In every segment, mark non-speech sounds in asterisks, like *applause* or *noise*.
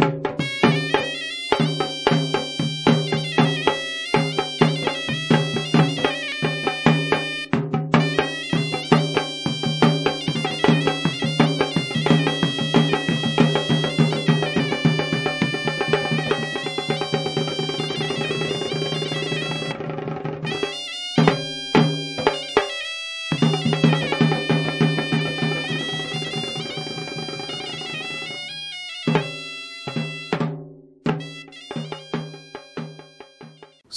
you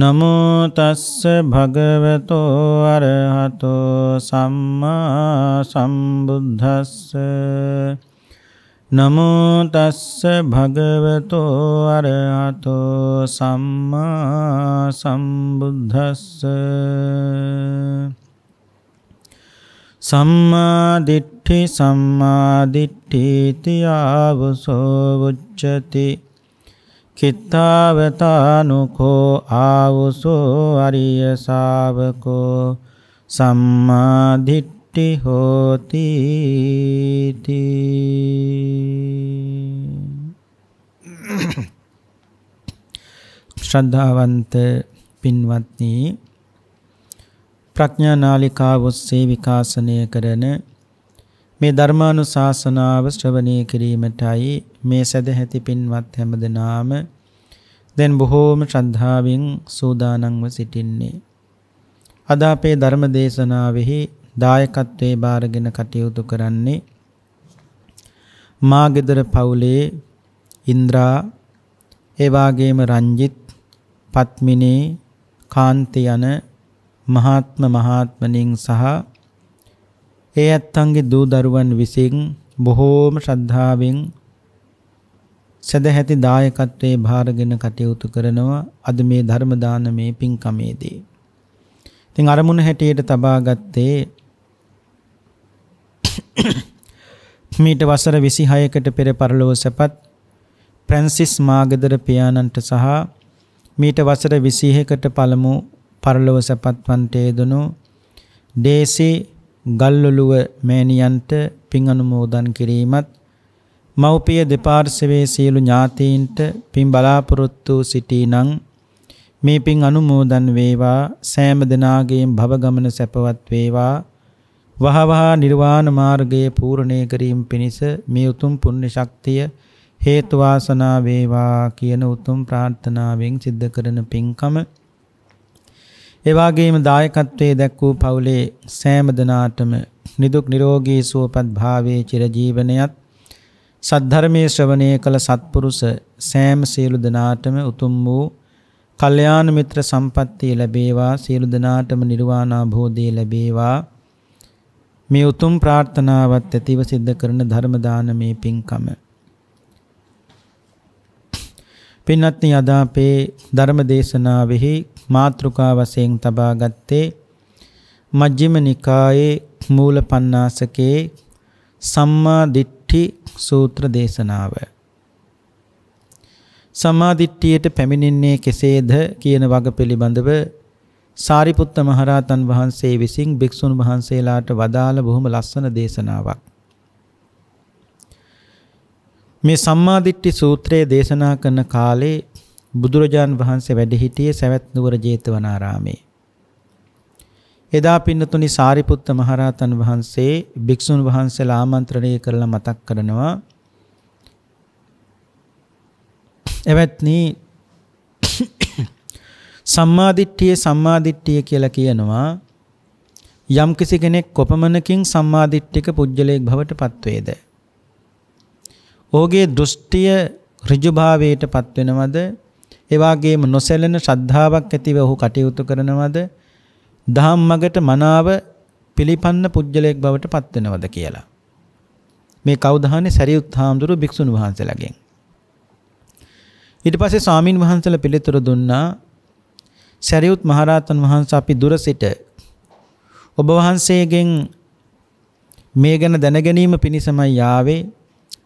නමෝ තස්ස භගවතෝ අරහතෝ සම්මා සම්බුද්දස්ස නමෝ තස්ස භගවතෝ අරහතෝ සම්මා සම්බුද්දස්ස සම්මා දිට්ඨි සම්මා දිට්ඨි තියාවසෝ උච්චති කිත්තාවතානුකෝ ආවුසෝ අරිය ශාවකෝ සම්මාදිට්ටි හෝති ශ්‍රද්ධාවන්ත පින්වත්නි ප්‍රඥානාලිකාව ඔස්සේ විකාශනය කරන මේ ධර්මානුශාසනාව ශ්‍රවණය කිරීමටයි මේ සදැහැති පින්වත් හැමදෙනාම දැන් බොහෝම ශ්‍රද්ධාවෙන් සූදානම්ව සිටින්නේ. අද අපේ ධර්ම දේශනාවෙහි දායකත්වයේ බාරගෙන කටයුතු කරන්නේ මාගෙදර පවුලේ ඉන්ද්‍රා ඒ වාගේම රංජිත් පත්මිනී කාන්ති යන මහාත්ම මහාත්මණින් සහ ඒ ඇත්තන්ගේ දූ දරුවන් විසින් බොහෝම ශ්‍රද්ධාවෙන් සදැහැති දායකත්වයේ භාරගෙන කටයුතු කරනවා අද මේ ධර්ම දානමේ පින්කමේදී. ඉතින් අරමුණ හැටියට තබා ගත්තේ *coughs* මීට වසර 26කට පෙර පරලොව සැපත් ප්‍රැන්සිස් මාගදර පියාණන්ට සහ මීට වසර 21කට පළමු පරලොව සැපත් වන්ට යෙදුණු ඩේසි ගල්ලොළුව මෑණියන්ට පින් අනුමෝදන් කිරීමත් මව්පිය දෙපාර්ශවයේ සියලු ඥාතීන්ට පින් බලාපොරොත්තු සිටීනම් මේ පින් අනුමෝදන් වේවා සෑම දිනාගේම භව ගමන සැපවත් වේවා වහවහ නිර්වාණ මාර්ගයේ පූර්ණේ කරීම පිණිස මේ උතුම් පුණ්‍ය ශක්තිය හේතු වාසනා වේවා කියන උතුම් ප්‍රාර්ථනාවෙන් සිද්ධ කරන පින්කම එවාගේම දායකත්වයේ දැක් වූ පවුලේ සෑම දෙනාටම නිදුක් නිරෝගී සුවපත් භාවයේ චිරජීවනයත් සද්ධර්මයේ ශ්‍රවණය කළ සත්පුරුෂ සෑම සියලු දෙනාටම උතුම් වූ කල්යාණ මිත්‍ර සම්පත්තිය ලැබේවා සියලු දෙනාටම නිර්වාණ අවබෝධය ලැබේවා මේ උතුම් ප්‍රාර්ථනාවත් ඇතිව සිද්ධ කරන ධර්ම දානමේ පින්කම. පින්වත්නි අද අපේ ධර්ම දේශනාවෙහි මාතෘකා වශයෙන් තබා ගත්තේ මජ්ක්‍ධිම නිකායේ මූල පණ්ණාසකේ සම්මා දිට්ඨි සූත්‍ර දේශනාවයි සම්මාදිට්ඨියට පැමිණෙන්නේ කෙසේද කියන වග පිළිබඳව සාරිපුත්ත මහරහතන් වහන්සේ විසින් භික්ෂුන් වහන්සේලාට වදාළ බොහොම ලස්සන දේශනාවක්. මේ සම්මාදිට්ඨි සූත්‍රය දේශනා කරන කාලේ බුදුරජාන් වහන්සේ වැඩ සිටියේ සවැත් නුවර ජේතවනාරාමේ. එදා පින්නතුනි සාරිපුත්ත මහරහතන් වහන්සේ භික්ෂුන් වහන්සේලා ආමන්ත්‍රණය කරලා මතක් කරනවා එවත්නි සම්මාදිට්ඨිය සම්මාදිට්ඨිය කියලා කියනවා යම් කිසි කෙනෙක් කොපමණකින් සම්මාදිට්ඨික පුජ්‍යලයක් බවට පත්වේද? ඔහුගේ දෘෂ්ටිය ඍජුභාවයට පත්වෙනවද? ඒ වගේම නොසැලෙන ශ්‍රද්ධාවක් ඇතිව ඔහු කටයුතු කරනවද? ධම්මගට මනාව පිළිපන්න පුජ්‍යලයක් බවට පත් වෙනවද කියලා. මේ කවුදහන්නේ සරියුත් හාමුදුරු භික්ෂුන් වහන්සේලාගෙන්. ඊට පස්සේ ස්වාමින් වහන්සේලා පිළිතුරු දුන්නා සරියුත් මහරහතන් වහන්සේ අපි දුර සිට ඔබ වහන්සේගෙන් මේ ගැන දැන ගැනීම පිණිසමයි යාවේ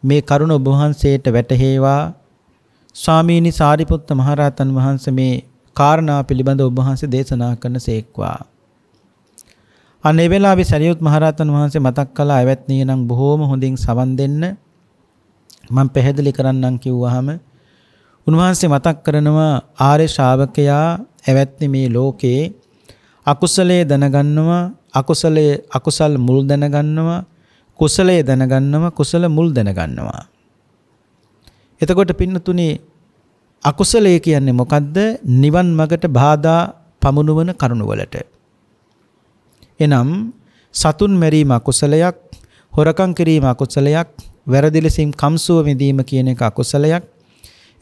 මේ කරුණ ඔබ වහන්සේට වැටහේවා ස්වාමීනි සාරිපුත්ත මහරහතන් වහන්සේ මේ කාරණා පිළිබඳ ඔබ වහන්සේ දේශනා කරන සේක්වා. අනේ වෙලාවේ සරියුත් මහරහතන් වහන්සේ මතක් කළා ඇවැත්නිය නම් බොහෝම හොඳින් සවන් දෙන්න මම පැහැදිලි කරන්නම් කිව්වහම උන්වහන්සේ මතක් කරනවා ආර්ය ශ්‍රාවකයා ඇවැත්නි මේ ලෝකේ අකුසලයේ දැනගන්නවා අකුසලයේ අකුසල් මුල් දැනගන්නවා කුසලයේ දැනගන්නවා කුසල මුල් දැනගන්නවා එතකොට පින්නතුනේ අකුසලය කියන්නේ මොකද්ද? නිවන් මගට බාධා පමුණුවන කරුණවලට. එනම් සතුන් මැරීම අකුසලයක්, හොරකම් කිරීම අකුසලයක්, වැරදි ලෙසින් කම්සුව මිදීම කියන එක අකුසලයක්,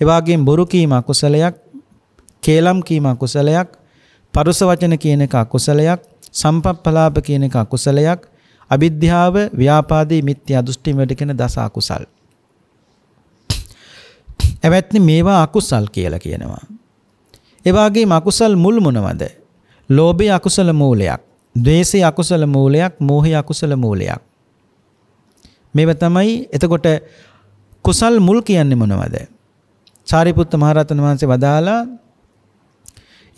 ඒ වගේම බොරු කීම අකුසලයක්, කේලම් කීම අකුසලයක්, පරුස වචන කියන එක අකුසලයක්, සම්පප්පලාප කියන එක අකුසලයක්, අවිද්‍යාව, ව්‍යාපාදේ, මිත්‍යා දෘෂ්ටි මෙඩ කියන දස අකුසල්. ඇවැත්නි මේවා අකුසල් කියලා කියනවා. ඒ වගේම අකුසල් මුල් මොනවද? ලෝභය අකුසල මූලයක්, ද්වේෂය අකුසල මූලයක්, මෝහය අකුසල මූලයක්. මේව තමයි එතකොට කුසල් මුල් කියන්නේ මොනවද? සාරිපුත්ත මහරහතන් වහන්සේ වදාලා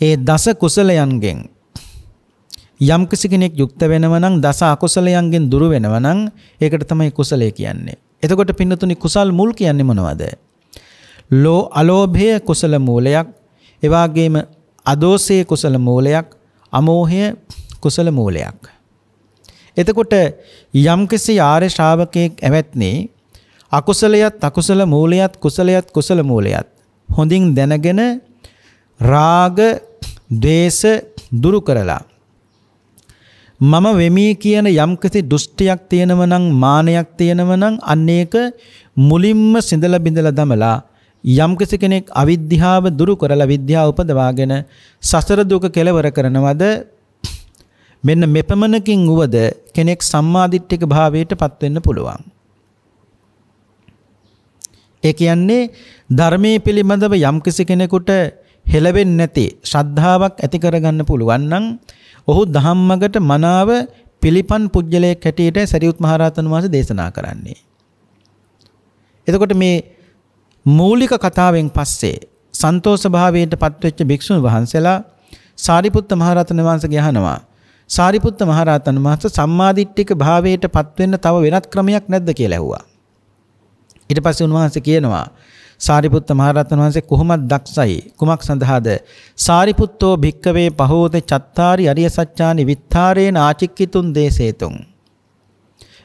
ඒ දස කුසලයන්ගෙන් යම් කෙනෙක් යුක්ත වෙනව නම් දස අකුසලයන්ගෙන් දුරු වෙනව නම් ඒකට තමයි කුසලය කියන්නේ. එතකොට පින්නතුනි කුසල් මුල් කියන්නේ මොනවද? ලෝ අලෝභය කුසල මූලයක් එවාගේම අදෝසය කුසල මූලයක් අමෝහය කුසල මූලයක්. එතකොට යම්කිසි ආර්ය ශ්‍රාවකයෙක් ඇවැත්නේ අකුසලයත් අකුසල මූලයත් කුසලයත් කුසල මූලයත් හොඳින් දැනගෙන රාග ද්වේෂ දුරු කරලා මම වෙමි කියන යම්කිසි දුෂ්ටියක් තියෙනව නම් මානයක් තියෙනව නම් අන්න ඒක මුලින්ම සිඳලා බිඳලා දමලා යම් කෙනෙක් අවිද්‍යාව දුරු කරලා විද්‍යාව උපදවාගෙන සසර දුක කෙලවර කරනවද මෙන්න මෙපමණකින් වුවද කෙනෙක් සම්මාදිට්ඨික භාවයට පත් වෙන්න පුළුවන්. ඒ කියන්නේ ධර්මයේ පිළිබඳව යම් කෙනෙකුට හෙළවෙන්නේ නැති ශ්‍රද්ධාවක් ඇති කරගන්න පුළුවන් නම් ඔහු ධම්මගට මනාව පිළිපන් පුජ්‍යලයක් හැටියට සරියුත් මහරහතන් වහන්සේ දේශනා කරන්නේ. එතකොට මේ මූලික කතාවෙන් පස්සේ සන්තෝෂ භාවයට පත්වෙච්ච භික්ෂුන් වහන්සේලා සාරිපුත්ත මහරහතන් වහන්සේ ගහනවා සාරිපුත්ත මහරහතන් වහන්සේ සම්මාදිට්ඨික භාවයට පත්වෙන්න තව වෙනත් ක්‍රමයක් නැද්ද කියලා ඇහුවා. ඊට පස්සේ උන්වහන්සේ කියනවා සාරිපුත්ත මහරහතන් වහන්සේ කොහොමද දක්ෂයි කුමක් සඳහාද සාරිපුත්තෝ භික්කවේ පහෝත චත්තාරි අරිය සත්‍යානි විත්තරේන ආචික්කිතුන් දේසේතුන්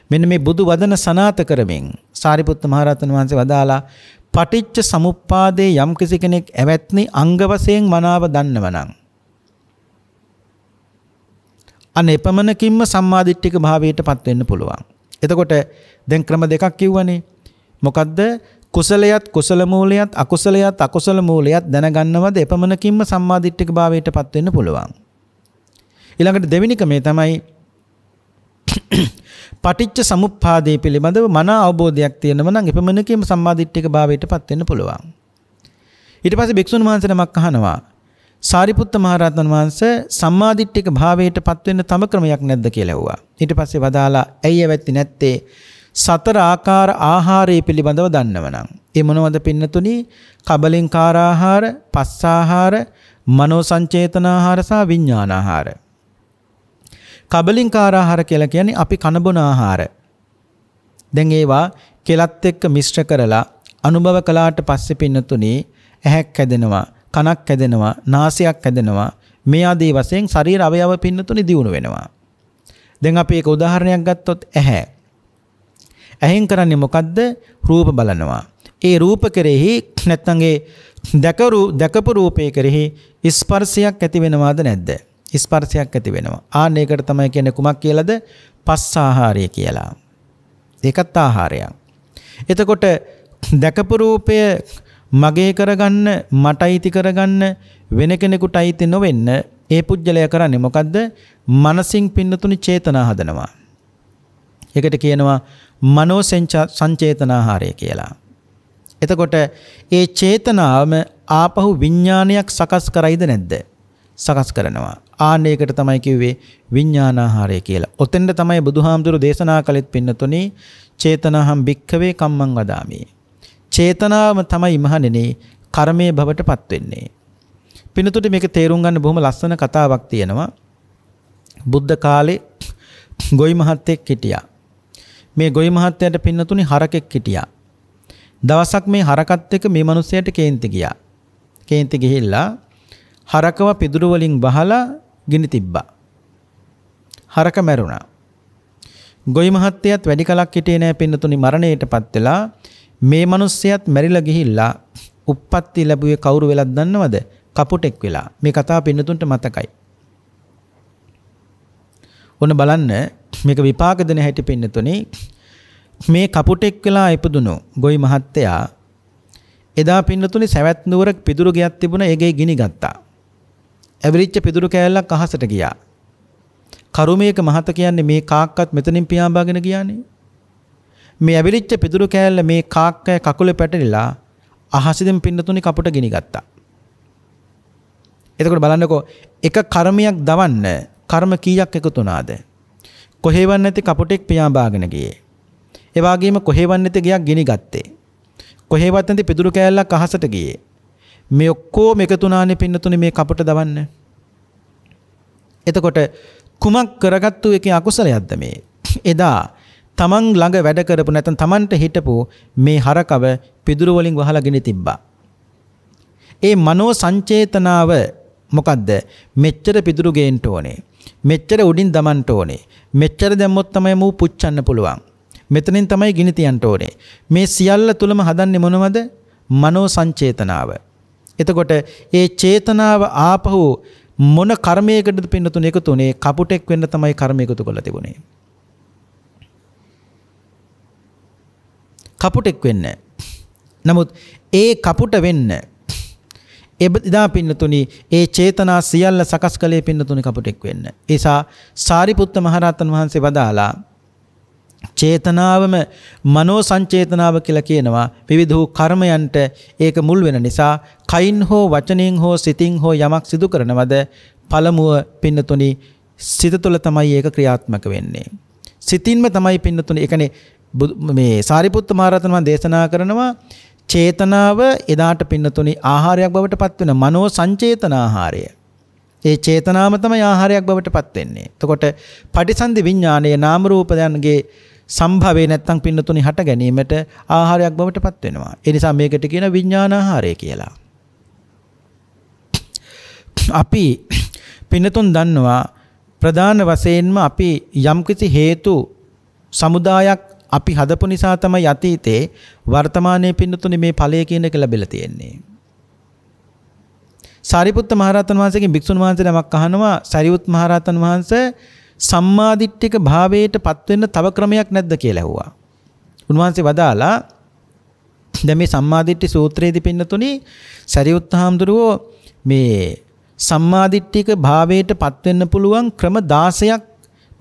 මෙන්න මේ බුදු වදන සනාත කරමින් සාරිපුත්ත මහරහතන් වහන්සේ වදාලා පටිච්ච සමුප්පාදේ යම් කිසි කෙනෙක් ඇවැත්නි අංග වශයෙන් මනාව දන්නවනම් අන්න එපමණකින්ම සම්මාදිට්ඨික භාවයටපත් වෙන්න පුළුවන්. එතකොට දැන් ක්‍රම දෙකක් කිව්වනේ. මොකද්ද? කුසලයත් කුසල මූලයත් අකුසලයත් අකුසල මූලයත් දැනගන්නවද එපමණකින්ම සම්මාදිට්ඨික භාවයටපත් වෙන්න පුළුවන්. ඊළඟට දෙවෙනි ක්‍රමේ තමයි පටිච්ච සමුප්පාදයේ පිළිබඳව මන අවබෝධයක් තියෙනම නම් එපමණකෙම සම්මාදිට්ඨික භාවයටපත් වෙන්න පුළුවන්. ඊට පස්සේ භික්ෂුන් වහන්සේ නමක් අහනවා සාරිපුත්ත මහරහතන් වහන්සේ සම්මාදිට්ඨික භාවයටපත් වෙන්න තම ක්‍රමයක් නැද්ද කියලා ඇහුවා. ඊට පස්සේ වදාලා ඇයි ඇවැත්ති නැත්තේ සතර ආකාර ආහාරය පිළිබඳව දන්නවනම්. ඒ මොනවද පින්නතුනි? කබලින්කාර ආහාර, පස්ස ආහාර, මනෝ සංචේතන ආහාර සහ විඥාන ආහාර. කබලින්කාර ආහාර කියලා කියන්නේ අපි කන බොන ආහාර. දැන් ඒවා කෙලත් එක්ක මිශ්‍ර කරලා අනුභව කළාට පස්සේ පින්නතුණි ඇහැක් හැදෙනවා, කනක් හැදෙනවා, නාසයක් හැදෙනවා. මේ ආදී වශයෙන් ශරීර අවයව පින්නතුණි දියුණු වෙනවා. දැන් අපි ඒක උදාහරණයක් ගත්තොත් ඇහැ. ඇහෙන් කරන්නේ මොකද්ද? රූප බලනවා. ඒ රූප කෙරෙහි නැත්නම් ඒ දැකපු රූපේ කෙරෙහි ස්පර්ශයක් ඇති වෙනවද නැද්ද? ස්පර්ශයක් ඇති වෙනවා. ආන්න ඒකට තමයි කියන්නේ කුමක් කියලාද? පස්ස ආහාරය කියලා. ඒකත් ආහාරයක්. එතකොට දැකපු රූපය මගේ කරගන්න මට අයිති කරගන්න වෙන කෙනෙකුට අයිති නොවෙන්න ඒ පුජ්‍යලය කරන්නේ මොකද්ද? මනසින් පින්නතුනි චේතනා හදනවා. ඒකට කියනවා මනෝ සංචේතනාහාරය කියලා. එතකොට ඒ චේතනාවම ආපහු විඤ්ඥානයක් සකස් කරයිද නැද්ද. සකස් කරනවා. ආන්නයකට තමයි කිව්වේ විඤ්ඤාණාහාරය කියලා. ඔතෙන්ද තමයි බුදුහාමුදුරු දේශනා කළෙත් පින්නතුනි චේතනහම් භික්ඛවේ කම්මං වදාමි. චේතනාව තමයි මහණෙනි කර්මයේ බවටපත් වෙන්නේ. පින්නතුනි මේක තේරුම් ගන්න බොහොම ලස්සන කතාවක් තියෙනවා. බුද්ධ කාලේ ගොයි මහත්තයෙක් හිටියා. මේ ගොයි මහත්තයාට පින්නතුනි හරකෙක් හිටියා. දවසක් මේ හරකත් එක්ක මේ මිනිස්සයාට කේන්ති ගියා. කේන්ති ගිහිල්ලා හරකව පිදුරු වලින් බහලා ගිනි තිබ්බා. හරක මැරුණා. ගොයි මහත්තයත් වැඩි කලක් හිටියේ නෑ පින්නතුනි මරණයටපත් වෙලා මේ මිනිස්සයත් මැරිලා ගිහිල්ලා උප්පත්ති ලැබුවේ කවුරු වෙලක් දන්නවද? කපුටෙක් වෙලා. මේ කතාව පින්නතුන්ට මතකයි. ඔන්න බලන්න මේක විපාක දෙන හැටි පින්නතුනි මේ කපුටෙක් වෙලා ඉපදුණු ගොයි මහත්තයා එදා පින්නතුනි සවැත් නුවර පිදුරු ගයක් තිබුණා ඒගේ ගිනි ගත්තා. ඇවිරිච්ච පිදුරු කෑල්ලක් අහසට ගියා. කරුමේක මහත කියන්නේ මේ කාක්කත් මෙතනින් පියාඹාගෙන ගියානේ. මේ ඇවිරිච්ච පිදුරු කෑල්ල මේ කාක්කය කකුලේ පැටලිලා අහසෙන් පින්නතුනි කපුට ගිනි ගත්තා. එතකොට බලන්නකෝ එක කර්මයක් දවන්න කර්ම කීයක් එකතු වුණාද? කොහෙවත් නැති කපුටෙක් පියාඹාගෙන ගියේ. ඒ වගේම කොහෙවත් නැති ගයක් ගිනි ගත්තේ. කොහෙවත් නැති පිදුරු කෑල්ලක් අහසට ගියේ. මේ ඔක්කොම එකතුනානේ පින්නතුනේ මේ කපට දවන්න. එතකොට කුමක් කරගත්තු එකේ අකුසලයක්ද මේ? එදා තමන් ළඟ වැඩ කරපු නැත්නම් තමන්ට හිටපු මේ හරකව පිදුරු වලින් වහලා ගෙන තිබ්බා. ඒ මනෝ සංචේතනාව මොකද්ද? මෙච්චර පිදුරු ගේන්න ඕනේ. මෙච්චර උඩින් දමන්න ඕනේ. මෙච්චර දැම්මොත් තමයි මූ පුච්චන්න පුළුවන්. මෙතනින් තමයි ගිනි තියන්න ඕනේ. මේ සියල්ල තුලම හදන්නේ මොනවද? මනෝ සංචේතනාව. එතකොට ඒ චේතනාව ආපහු මොන කර්මයකටද පින්නතුන එකතු උනේ කපුටෙක් වෙන්න තමයි කර්ම එකතු කරලා තිබුණේ. කපුටෙක් වෙන්න. නමුත් ඒ කපුට වෙන්න එදා පින්නතුනි ඒ චේතනා සියල්ල සකස් කළේ පින්නතුනි කපුටෙක් වෙන්න. ඒසා සාරිපුත්ත මහරහතන් වහන්සේ වදාලා චේතනාවම මනෝ සංචේතනාව කියලා කියනවා විවිධ වූ කර්මයන්ට ඒක මුල් වෙන නිසා කයින් හෝ වචනෙන් හෝ සිතින් හෝ යමක් සිදු කරනවද පළමුව පින්නතුනි සිත තුළ තමයි ඒක ක්‍රියාත්මක වෙන්නේ සිතින්ම තමයි පින්නතුනි ඒකනේ මේ සාරිපුත්ත මහරහතන් වහන්සේ දේශනා කරනවා චේතනාව එදාට පින්නතුනි ආහාරයක් බවට පත් වෙන මනෝ සංචේතන ආහාරය ඒ චේතනාව තමයි ආහාරයක් බවට පත් වෙන්නේ. එතකොට පටිසන්ධි විඥානයේ නාම රූප දයන්ගේ සම්භවේ නැත්තම් පින්නතුනි හට ගැනීමට ආහාරයක් බවට පත් වෙනවා. ඒ නිසා මේකට කියන විඥාන ආහාරය කියලා. අපි පින්නතුන් දන්නවා ප්‍රධාන වශයෙන්ම අපි යම්කිසි හේතු සමුදායක් අපි හදපු නිසා තමයි අතීතේ වර්තමානයේ පින්නතුනි මේ ඵලය කියන එක ලැබිලා තියෙන්නේ. සාරිපුත්ත මහරහතන් වහන්සේගෙන් භික්ෂුන් වහන්සේ නමක් අහනවා සාරිපුත් මහරහතන් වහන්සේ සම්මාදිට්ඨික භාවයට පත් වෙන්න තව ක්‍රමයක් නැද්ද කියලා ඇහුවා. උන්වහන්සේ වදාලා දැන් මේ සම්මාදිට්ඨි සූත්‍රයේදී පින්නතුනි සාරිපුත් හාමුදුරුවෝ මේ සම්මාදිට්ඨික භාවයට පත් වෙන්න පුළුවන් ක්‍රම 16ක්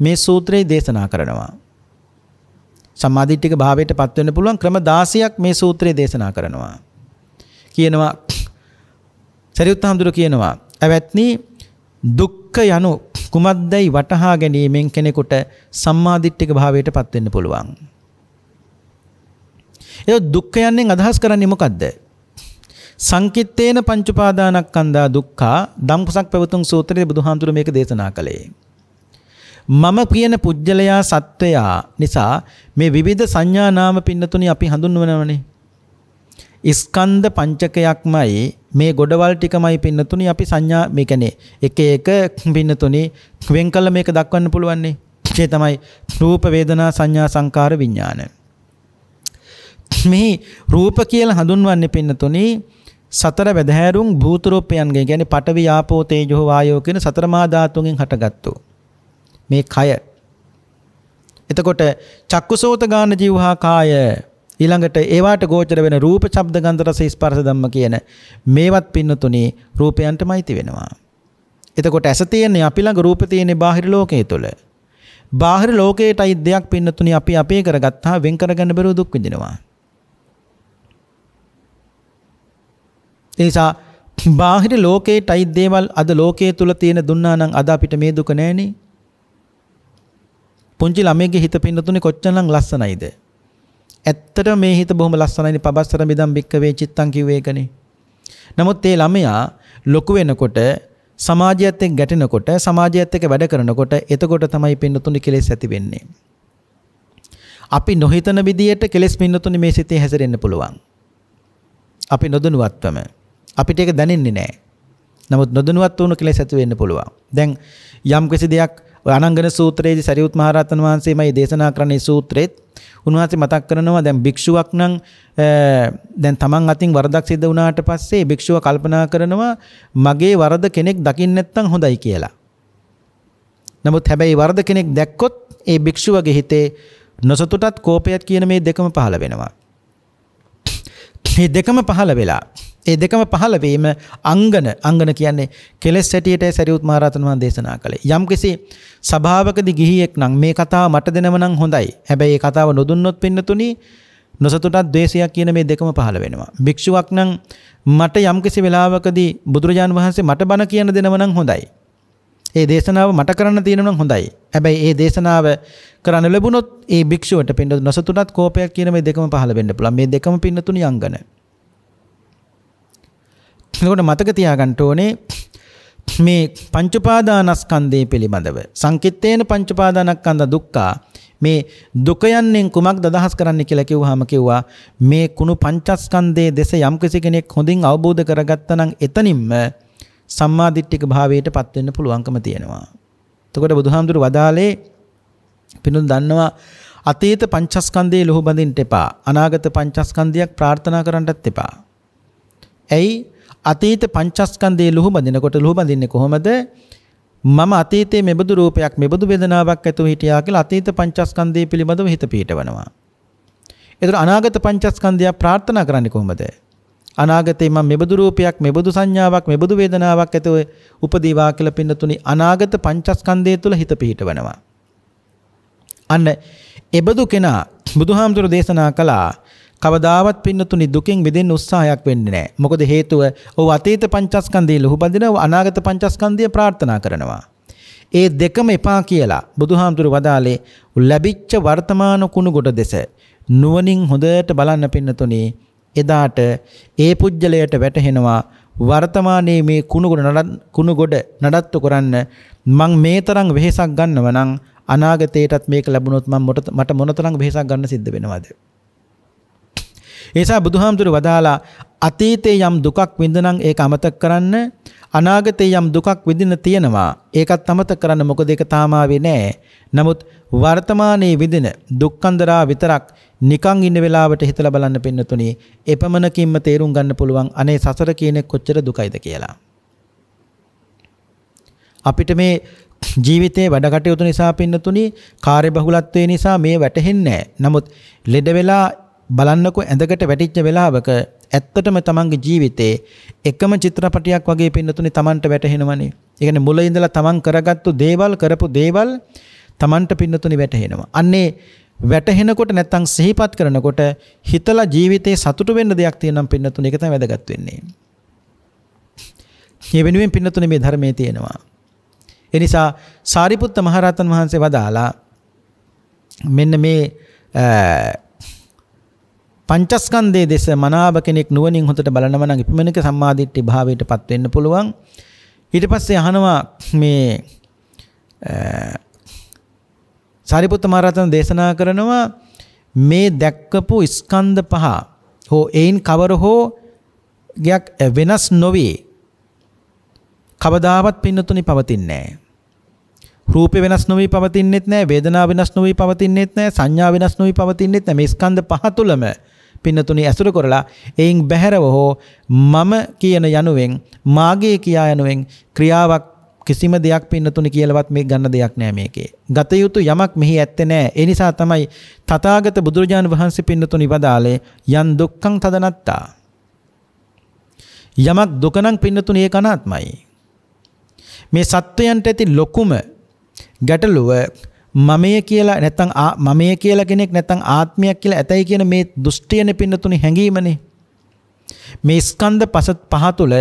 මේ සූත්‍රයේ දේශනා කරනවා. සම්මාදිට්ඨික භාවයට පත් වෙන්න පුළුවන් ක්‍රම 16ක් මේ සූත්‍රයේ දේශනා කරනවා. කියනවා සරියුත් හඳුර කියනවා ඇවැත්නි දුක්ඛ යනු කුමක්දයි වටහා ගැනීමෙන් කෙනෙකුට සම්මාදිට්ඨික භාවයට පත් වෙන්න පුළුවන්. ඒ දුක්ඛ යන්නේ අදහස් කරන්නේ මොකද්ද? සංකිට්ඨේන පංච උපාදානස්කන්ධා දුක්ඛා ධම්පසක් පැවතුම් සූත්‍රයේ බුදුහාමුදුර මේක දේශනා කළේ. මම කියන පුජ්‍යලයා සත්වයා නිසා මේ විවිධ සංඥා නාම පින්නතුනි අපි හඳුන්වනවනේ. ස්කන්ධ පංචකයක්මයි මේ ගොඩවල් ටිකමයි පින්නතුනි අපි සංඥා මේ කියන්නේ එක එක පින්නතුනි වෙන් කළ මේක දක්වන්න පුළුවන්නේ ඒ තමයි රූප වේදනා සංඥා සංකාර විඥාන මේ රූප කියලා හඳුන්වන්නේ පින්නතුනි සතර වැදහැරුම් භූත රූපයන්ගෙන් කියන්නේ පඨවි ආපෝ තේජෝ වායෝ කියන සතර මා ධාතුන්ගෙන් හටගත්තු මේ කය එතකොට චක්කුසෝත ගාන ජීවහා කාය ඊළඟට ඒවාට ගෝචර වෙන රූප, ශබ්ද, ගන්ධ, රස, ස්පර්ශ ධම්ම කියන මේවත් පින්නතුනේ රූපයන්ටමයිති වෙනවා. එතකොට ඇස තියෙන්නේ අපි ළඟ රූප තියෙන්නේ බාහිර ලෝකයේ තුල. බාහිර ලෝකයටයි දෙයක් පින්නතුනේ අපි අපේ කරගත්තා වෙන් කරගන්න බැරුව දුක් විඳිනවා. එනිසා බාහිර ලෝකයටයි දේවල් අද ලෝකයේ තුල තියෙන දුන්නා නම් අද අපිට මේ දුක නැහෙනේ. පුංචි ළමයෙක්ගේ හිත පින්නතුනේ කොච්චරනම් ලස්සනයිද? ඇත්තට මේ හිත බොහොම ලස්සනයි පබස්සර මිදම් බික්කවේ චිත්තං කිව්වේ ඒකනේ. නමුත් මේ ළමයා ලොකු වෙනකොට සමාජයත් එක්ක ගැටෙනකොට සමාජයත් එක්ක වැඩ කරනකොට එතකොට තමයි පින්නතුනි කෙලෙස් ඇති වෙන්නේ. අපි නොහිතන විදියට කෙලෙස් පින්නතුනි මේ සිතේ හැසිරෙන්න පුළුවන්. අපි නොදනුවත්වම අපිට ඒක දැනෙන්නේ නැහැ. නමුත් නොදනුවත් වුණු කෙලෙස් ඇති වෙන්න පුළුවන්. දැන් යම් කිසි දෙයක් අනංගන සූත්‍රයේදී සරියුත් මහරහතන් වහන්සේ මේ දේශනා කරන සූත්‍රෙත් උන්වහන්සේ මතක් කරනවා දැන් භික්ෂුවක් නම් දැන් තමන් අතින් වරදක් සිද්ධ වුණාට පස්සේ භික්ෂුව කල්පනා කරනවා මගේ වරද කෙනෙක් දකින්න නැත්නම් හොඳයි කියලා. නමුත් හැබැයි වරද කෙනෙක් දැක්කොත් ඒ භික්ෂුවගේ හිතේ නොසතුටත් කෝපයත් කියන මේ දෙකම පහළ වෙනවා. මේ දෙකම පහළ වෙලා ඒ දෙකම පහළ වීම අංගන අංගන කියන්නේ කෙලෙස් හැටියට සරියුත් මහරහතන් වහන්සේ දේශනා කළේ. යම්කිසි සභාවකදී ගිහියෙක් නම් මේ කතාව මට දෙනව නම් හොඳයි. හැබැයි මේ කතාව නොදුන්නොත් පින්නතුණි නොසතුටක් ද්වේෂයක් කියන මේ දෙකම පහළ වෙනවා. භික්ෂුවක් නම් මට යම්කිසි වෙලාවකදී බුදුරජාන් වහන්සේ මට බණ කියන දෙනව නම් හොඳයි. ඒ දේශනාව මට කරන්න තියෙනවා නම් හොඳයි. හැබැයි ඒ දේශනාව කරන්න ලැබුණොත් ඒ භික්ෂුවට පින්න නොසතුටක් කෝපයක් කියන මේ දෙකම පහළ වෙන්න පුළුවන්. මේ දෙකම පින්නතුණි අංගන. එතකොට මතක තියාගන්න ඕනේ මේ පංචඋපාදානස්කන්ධය පිළිබඳව සංකිට්ඨේන පංචඋපාදානස්කන්ධ දුක්ඛා මේ දුක යන්නේ කුමක්ද අදහස් කරන්න කියලා කිව්වහම කිව්වා මේ කුණු පංචස්කන්ධයේ දෙස යම්කිසි කෙනෙක් හොඳින් අවබෝධ කරගත්තා නම් එතනින්ම සම්මාදිට්ඨික භාවයටපත් වෙන්න පුළුවන්කම තියෙනවා. එතකොට බුදුහාමුදුරු වදාලේ පිනුන් දන්නවා අතීත පංචස්කන්ධයේ ලොහු බඳින්නට එපා. අනාගත පංචස්කන්ධයක් ප්‍රාර්ථනා කරන්නටත් එපා. ඇයි අතීත පංචස්කන්ධයේ ලුහු බඳිනකොට ලුහු බඳින්නේ කොහොමද? මම අතීතයේ මෙබඳු රූපයක් මෙබඳු වේදනාවක් ඇතුව හිටියා කියලා අතීත පංචස්කන්ධය පිළිබඳව හිත පිහිටවනවා. ඒතර අනාගත පංචස්කන්ධය ප්‍රාර්ථනා කරන්නේ කොහොමද? අනාගතේ මම මෙබඳු රූපයක් මෙබඳු සංඥාවක් මෙබඳු වේදනාවක් ඇතුව උපදීවා කියලා පින්නතුනි අනාගත පංචස්කන්ධය තුල හිත පිහිටවනවා. අන්න එබඳු කෙනා බුදුහාමුදුරු දේශනා කළා කවදාවත් පින්නතුනි දුකෙන් මිදෙන්න උත්සාහයක් වෙන්නේ නැහැ. මොකද හේතුව ඔව් අතීත පංචස්කන්ධයේ ලුහුබඳිනවා අනාගත පංචස්කන්ධය ප්‍රාර්ථනා කරනවා. ඒ දෙකම එපා කියලා බුදුහාමුදුරු වදාලේ ලැබිච්ච වර්තමාන කුණු කොට දෙස නුවණින් හොඳට බලන්න පින්නතුනි එදාට ඒ පුජ්‍යලයට වැටහෙනවා වර්තමානයේ මේ කුණු ගොඩ නඩත්තු කරන්න මං මේ තරම් වෙහෙසක් ගන්නව නම් අනාගතයටත් මේක ලැබුණොත් මම මට මොනතරම් වෙහෙසක් ගන්න සිද්ධ වෙනවද ඒසා බුදුහාමුදුර වදාලා අතීතේ යම් දුකක් විඳනං ඒක අමතක කරන්න අනාගතේ යම් දුකක් විඳින තියෙනවා ඒකත් අමතක කරන්න මොකද ඒක තාමාවේ නෑ නමුත් වර්තමානයේ විඳින දුක්ඛන්දරා විතරක් නිකං ඉන්න වෙලාවට හිතලා බලන්න පින්නතුනේ එපමණකින්ම තේරුම් ගන්න පුළුවන් අනේ සසර කියන්නේ කොච්චර දුකයිද කියලා අපිට මේ ජීවිතේ වැඩ කටයුතු නිසා පින්නතුනි කාර්ය බහුලත්වය නිසා මේ වැටහෙන්නේ නමුත් ලෙඩ වෙලා බලන්නකො ඇඳකට වැටිච්ච වෙලාවක ඇත්තටම තමන්ගේ ජීවිතේ එකම චිත්‍රපටයක් වගේ පින්නතුනේ තමන්ට වැටහෙනවනේ. ඒ කියන්නේ මුල ඉඳලා තමන් කරගත්තු දේවල් කරපු දේවල් තමන්ට පින්නතුනේ වැටහෙනවා. අන්නේ වැටහෙනකොට නැත්තම් සිහිපත් කරනකොට හිතලා ජීවිතේ සතුට වෙන්න දෙයක් තියෙනම් පින්නතුනේ ඒක තමයි වැදගත් වෙන්නේ. මේ වෙනුවෙන් පින්නතුනේ මේ ධර්මයේ තියෙනවා. ඒ නිසා සාරිපුත්ත මහරහතන් වහන්සේ වදාලා මෙන්න මේ පංචස්කන්ධයේ දෙස මනාව කෙනෙක් නුවණින් හොතට බලනවා නම් ඉපමණක සම්මාදිට්ඨි භාවයටපත් වෙන්න පුළුවන්. ඊට පස්සේ අහනවා මේ සාරිපුත්ත මහරහතන් දේශනා කරනවා මේ දැක්කපු ස්කන්ධ පහ හෝ එයින් කවර හෝ ගයක් වෙනස් නොවේ කවදාවත් පින්නතුනි පවතින්නේ නැහැ. රූපේ වෙනස් නොවී පවතින්නේත් නැහැ, වේදනාව වෙනස් නොවී පවතින්නේත් නැහැ, සංඥා වෙනස් නොවී පවතින්නේත් නැහැ. මේ ස්කන්ධ පහ තුලම පින්නතුනි ඇසුර කරලා එයින් බැහැරව හෝ මම කියන යනුවෙන් මාගේ කියා යනුවෙන් ක්‍රියාවක් කිසිම දෙයක් පින්නතුනි කියලාවත් මේ ගන්න දෙයක් නෑ මේකේ. ගත යුතු යමක් මෙහි ඇත්තේ නෑ. ඒ නිසා තමයි තථාගත බුදුරජාණන් වහන්සේ පින්නතුනි වදාලේ යන් දුක්ඛං තදනත්තා. යමක් දුක නම් පින්නතුනි ඒක අනාත්මයි. මේ සත්වයන්ට ඇති ලොකුම ගැටලුව මමයේ කියලා නැත්තම් මමයේ කියලා කෙනෙක් නැත්තම් ආත්මයක් කියලා ඇතයි කියන මේ දෘෂ්ටියනේ පින්නතුනි හැඟීමනේ. මේ ස්කන්ධ පස පහ තුළ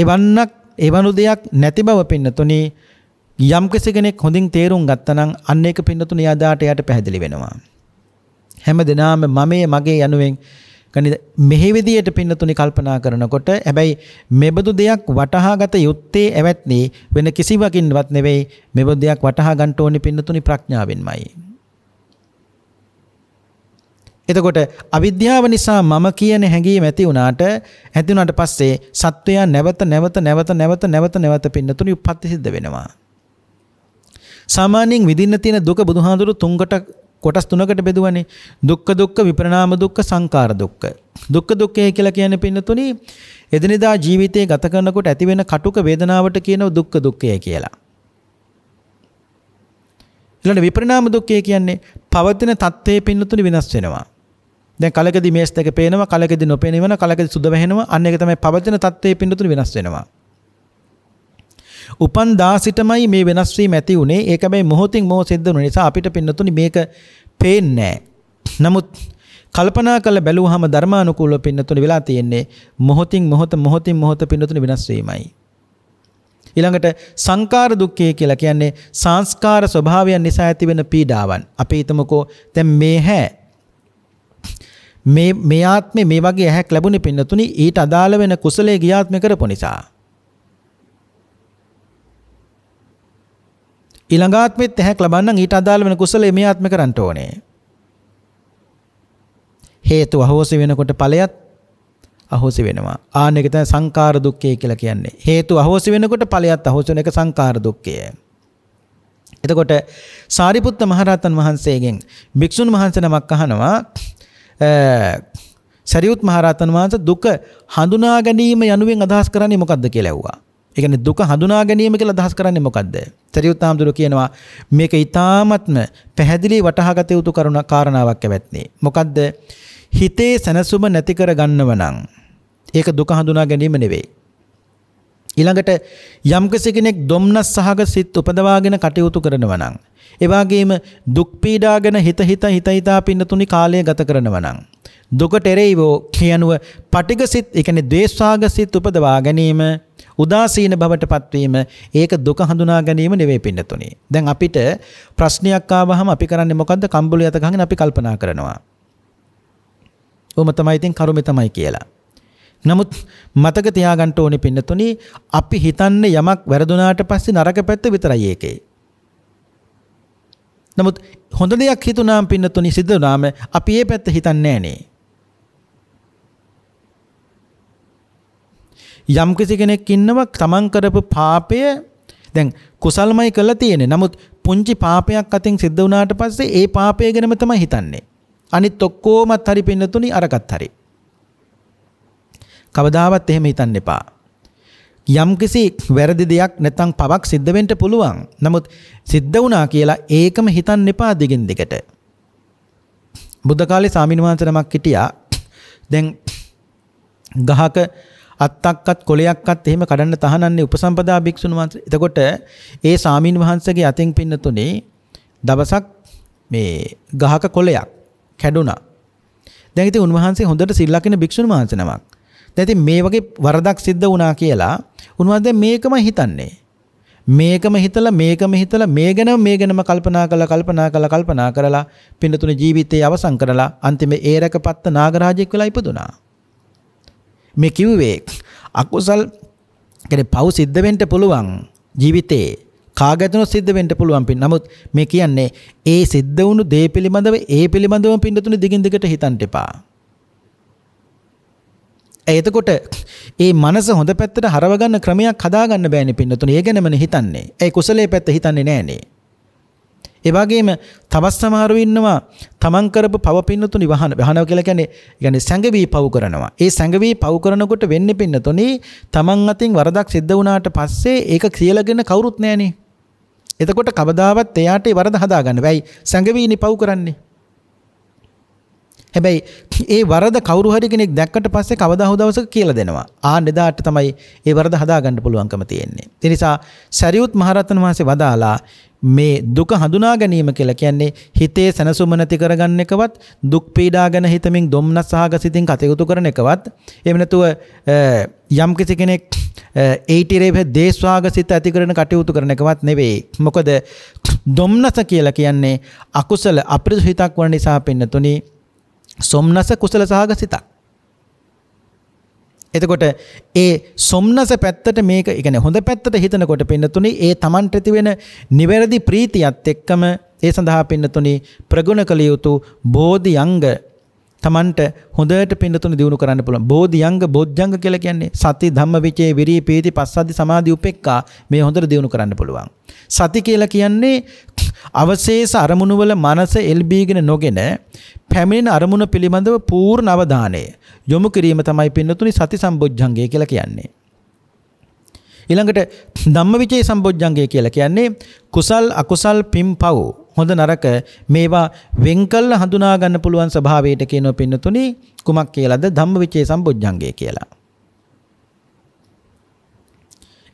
එවන්නක් එවනු දෙයක් නැති බව පින්නතුනි යම් කෙනෙක් හොඳින් තේරුම් ගත්තනම් අන්න ඒක පින්නතුනි යදාට යට පැහැදිලි වෙනවා. හැම දිනාම මමයේ මගේ යනුවෙන් ගනිත මෙහි විදියට පින්නතුනි කල්පනා කරනකොට හැබැයි මෙබඳු දෙයක් වටහාගත යුත්තේ ඇවැත්නේ වෙන කිසිවකින්වත් නෙවෙයි මෙබඳු දෙයක් වටහා ගන්න ඕනේ පින්නතුනි ප්‍රඥාවෙන්මයි. එතකොට අවිද්‍යාව නිසා මම කියන හැඟීම ඇති වුණාට ඇති වුණාට පස්සේ සත්වයා නැවත නැවත නැවත නැවත නැවත නැවත පින්නතුණි උපත් සිද්ධ වෙනවා. සාමාන්‍යයෙන් විඳින්න තියෙන දුක බුදුහාඳුරු තුන්කට කොටස් තුනකට බෙදුවනේ දුක්ඛ දුක්ඛ විපරිණාම දුක්ඛ සංඛාර දුක්ඛ දුක්ඛ දුක්ඛය කියලා කියන්නේ පින්නතුනි එදිනෙදා ජීවිතේ ගත කරනකොට ඇති වෙන කටුක වේදනාවට කියනවා දුක්ඛ දුක්ඛය කියලා ඊළඟ විපරිණාම දුක්ඛය කියන්නේ පවතින தත්ත්වයේ පින්නතුනි වෙනස් වෙනවා දැන් කලකදී මේස් දෙක පේනවා කලකදී නොපෙනෙනවා කලකදී සුද වැහෙනවා අන්න ඒක තමයි පවතින தත්ත්වයේ පින්නතුනි වෙනස් වෙනවා උපන් දාසිටමයි මේ වෙනස් වීම ඇති උනේ. ඒක හැබැයි මොහොතින් මොහ සිද්ධ වෙන නිසා අපිට පින්නතුනි මේක පේන්නේ නමුත් කල්පනා කළ බැලුවහම ධර්මානුකූලව පින්නතුනි වෙලා තියෙන්නේ මොහොතින් මොහොත මොහොතින් මොහොත පින්නතුනි වෙනස් වීමයි. ඊළඟට සංකාර දුක්ඛය කියලා කියන්නේ සංස්කාර ස්වභාවයන් නිසා ඇතිවෙන පීඩාවන්. අපි හිතමුකෝ දැන් මේ හැ මේ මේ ආත්මේ මේ වගේ ඇහැක් ලැබුණේ පින්නතුනි ඊට අදාළ වෙන කුසලයේ ගියාත්මය කරපු නිසා. ඊළඟ ආත්මෙත් ඇහැක් ලබන්න ඊට අදාළ වෙන කුසලයේ මේ ආත්මෙ කරන්න ඕනේ. හේතු අහෝසි වෙනකොට ඵලයත් අහෝසි වෙනවා. ආන එක තමයි සංකාර දුක්ඛය කියලා කියන්නේ. හේතු අහෝසි වෙනකොට ඵලයත් අහෝසි වෙන එක සංකාර දුක්ඛය. එතකොට සාරිපුත්ත මහරහතන් වහන්සේගෙන් භික්ෂුන් වහන්සේ නමක් අහනවා සරියුත් මහරහතන් වහන්සේ දුක හඳුනා ගැනීම යනුවෙන් අදහස් කරන්නේ මොකක්ද කියලා ඇහුවා. එකන දුක හඳුනා ගැනීම කියලා අදහස් කරන්නේ මොකක්ද? සරියුත් ආමඳුර කියනවා මේක ඊ타මත්ම පැහැදිලි වටහාගත යුතු කරුණ කාරණාවක් ඇවැත්නේ. මොකද්ද? හිතේ සැනසුම නැති කර ගන්නව නම් ඒක දුක හඳුනා ගැනීම නෙවෙයි. ඊළඟට යම් කෙනෙක් දුම්නස් සහග සිත් උපදවාගෙන කටයුතු කරනවා නම් ඒ වගේම දුක් පීඩා ගැන හිත හිත හිත හිතා පින්නතුනි කාලය ගත කරනවා නම් දුකට එරෙහිව කියනුව පටිග සිත් ඒ කියන්නේ ද්වේෂාග සිත් උපදවා ගැනීම උදාසීන බවට පත්වීම ඒක දුක හඳුනා ගැනීම නෙවෙයි පින්නතුනේ. දැන් අපිට ප්‍රශ්නයක් ආවහම අපි කරන්නේ මොකද්ද? කම්බුලේ අත ගහගෙන අපි කල්පනා කරනවා. උම තමයි ඉතින් කරුමේ තමයි කියලා. නමුත් මතක තියාගන්න ඕනේ පින්නතුනේ අපි හිතන්නේ යමක් වැරදුනාට පස්සේ නරක පැත්ත විතරයි ඒකේ. නමුත් හොඳ දෙයක් හිතුනාම් පින්නතුනේ සිද්ධ වුනාම අපි ඒ පැත්ත හිතන්නේ නැහනේ. යම්කිසි කෙනෙක් ඉන්නවා තමන් කරපු පාපය දැන් කුසල්මයි කළා තියෙන්නේ. නමුත් පුංචි පාපයක් අතින් සිද්ධ වුණාට පස්සේ ඒ පාපය ගැනම තමයි හිතන්නේ. අනිත් ඔක්කොමත් හරි පින්නතුනි අරකට හරි. කවදාවත් එහෙම හිතන්න එපා. යම්කිසි වැරදි දෙයක් නැත්නම් පවක් සිද්ධ වෙන්න පුළුවන්. නමුත් සිද්ධ වුණා කියලා ඒකම හිතන්න එපා දිගින් දිගට. බුද්ධ කාලේ සාමිනවහන්සේ නමක් හිටියා. දැන් ගහක අත්තක්වත් කොලයක්වත් එහෙම කඩන්න තහනන්නේ උපසම්පදා භික්ෂුන් වහන්සේ. එතකොට ඒ සාමීන් වහන්සේගේ අතෙන් පින්නතුනේ දවසක් මේ ගහක කොලයක් කැඩුනා. දැන් ඉතින් උන්වහන්සේ හොඳට සිල් ලකින භික්ෂුන් වහන්සේ නමක්. දැන් ඉතින් මේ වගේ වරදක් සිද්ධ වුණා කියලා උන්වහන්සේ මේකම හිතන්නේ. මේකම හිතලා මේකම හිතලා මේ ගැනම මේ ගැනම කල්පනා කළා කල්පනා කළා කල්පනා කරලා පින්නතුනේ ජීවිතේ අවසන් කරලා අන්තිමේ ඒ රැකපත්ත නාගරාජෙක් වෙලා ඉපදුනා. මේ කිව්වේ අකුසල් කියන්නේ පව් සිද්ධ වෙන්න පුළුවන් ජීවිතේ කාගැතුණු සිද්ධ වෙන්න පුළුවන් පින්. නමුත් මේ කියන්නේ ඒ සිද්ධ වුණු දේ පිළිබඳව ඒ පිළිබඳවම පින්නතුනේ දිගින් දිගට හිතන්න එපා. එතකොට ඒ මනස හොඳ පැත්තට හරව ගන්න ක්‍රමයක් හදා ගන්න බෑනේ පින්නතුනේ. ඒ ගැනමනේ හිතන්නේ. ඒ කුසලයේ පැත්ත හිතන්නේ නෑනේ. ඒ වගේම තවත් සමහරව ඉන්නවා තමන් කරපු පව පින්නතුනි වහන වහනවා කියලා කියන්නේ يعني සැඟවි පව කරනවා. ඒ සැඟවි පව කරනකොට වෙන්නේ පින්නතුනි තමන් අතින් වරදක් සිද්ධ වුණාට පස්සේ ඒක කියලාගෙන කවුරුත් නැහනේ. එතකොට කවදාවත් එයාට වරද හදාගන්න බැයි සැඟවිනේ පව කරන්නේ. හැබැයි ඒ වරද කවුරු හරි කෙනෙක් දැක්කට පස්සේ කවදා හෝ දවසක කියලා දෙනවා. ආන්න එදාට තමයි ඒ වරද හදාගන්න පුළුවන්කම තියෙන්නේ. ඒ නිසා සරියුත් මහරතන් වහන්සේ වදාලා මේ දුක හඳුනා ගැනීම කියලා කියන්නේ හිතේ සැනසුම නැති කරගන්න එකවත් දුක් පීඩා ගැන හිතමින් දුම්නස් සහගත සිතින් කටයුතු කරන එකවත් එහෙම නැතුව යම් කිසි කෙනෙක් ඒටිරේහ දේශවාගසිත ඇති කරන කටයුතු කරන එකවත් නෙවෙයි. මොකද දුම්නස කියලා කියන්නේ අකුසල අපිරිසු හිතක් වන නිසා පින්නතුනි සොම්නස කුසල සහගත සිතක්. එතකොට ඒ සොම්නස පැත්තට මේක ඉගෙන හොඳ පැත්තට හිතනකොට පින්නතුනි ඒ Tamanට ඇති වෙන නිවැරදි ප්‍රීතියත් එක්කම ඒ සඳහා පින්නතුනි ප්‍රගුණ කළ යුතු බෝධිඅංග Tamanට හොඳට පින්නතුනි දිනු කරන්න පුළුවන් බෝධිඅංග බෝධ්‍යංග කියලා කියන්නේ සති ධම්මවිචේ විරී පීති පස්සද්ධි සමාධි උපේක්ඛා මේ හොඳට දිනු කරන්න පුළුවන් සති කියලා කියන්නේ අවශේෂ අරමුණුවල මනස එල්බීගෙන නොගෙන පැමිණෙන අරමුණ පිළිබඳව පූර්ණ අවධානය යොමු කිරීම තමයි පින්නතුනි සති සම්බොජ්ජංගය කියලා කියන්නේ. ඊළඟට ධම්මවිචේ සම්බොජ්ජංගය කියලා කියන්නේ කුසල් අකුසල් පිම්පව් හොඳ නරක මේවා වෙන් කළ හඳුනා ගන්න පුළුවන් ස්වභාවයට කියනවා පින්නතුනි කුමක් කියලාද ධම්මවිචේ සම්බොජ්ජංගය කියලා.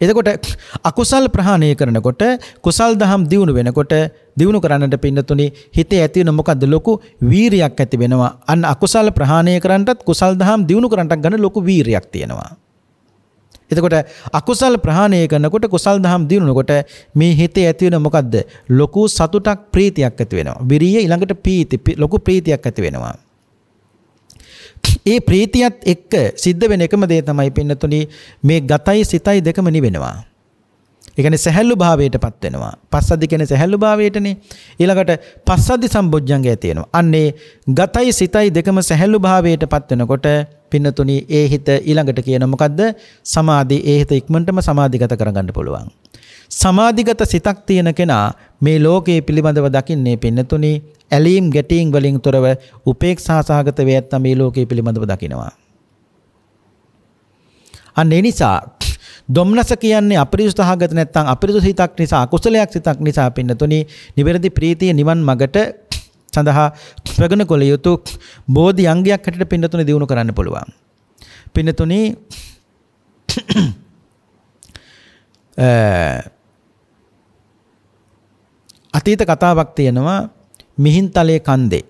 එතකොට අකුසල් ප්‍රහාණය කරනකොට කුසල් දහම් දියුණු වෙනකොට දියුණු කරන්නට පින්නතුනි හිතේ ඇති වෙන මොකද්ද ලොකු වීරියක් ඇති වෙනවා. අන්න අකුසල් ප්‍රහාණය කරන්නටත් කුසල් දහම් දියුණු කරන්නට ගන්න ලොකු වීරියක් තියෙනවා. එතකොට අකුසල් ප්‍රහාණය කරනකොට කුසල් දහම් දිනුනකොට මේ හිතේ ඇති වෙන මොකද්ද ලොකු සතුටක් ප්‍රීතියක් ඇති වෙනවා විරිය ඊළඟට පීති ලොකු ප්‍රීතියක් ඇති වෙනවා ඒ ප්‍රීතියත් එක්ක සිද්ධ වෙන එකම දේ තමයි පින්නතුනි මේ ගතයි සිතයි දෙකම නිවෙනවා. ඒ කියන්නේ සැහැල්ලු භාවයටපත් වෙනවා. පස්සද්ධි කියන්නේ සැහැල්ලු භාවයටනේ. ඊළඟට පස්සද්ධි සම්බොජ්ජංගය තියෙනවා. අන්නේ ගතයි සිතයි දෙකම සැහැල්ලු භාවයටපත් වෙනකොට පින්නතුනි ඒ හිත ඊළඟට කියන මොකද්ද? සමාධි ඒ හිත ඉක්මනටම සමාධිගත කරගන්න පුළුවන්. සමාධිගත සිතක් තියෙන කෙනා මේ ලෝකයේ පිළිබඳව දකින්නේ පින්නතුනි ඇලීම් ගැටීම් වලින් තොරව උපේක්ෂා සහගත වේත් මේ ලෝකයේ පිළිබඳව දකිනවා. අන්න ඒ නිසා දොම්නස කියන්නේ අපිරිසුදු සහගත නැත්නම් අපිරිසුදු හිතක් නිසා අකුසලයක් සිතක් නිසා පින්නතුනි නිවැරදි ප්‍රීතිය නිවන් මගට සඳහා ප්‍රගුණ කළ යුතු බෝධි අංගයක් හැටියට පින්නතුනි දිනු කරන්න පුළුවන්. පින්නතුනි අතීත කතාවක් තියෙනවා මිහින්තලේ කන්දේ.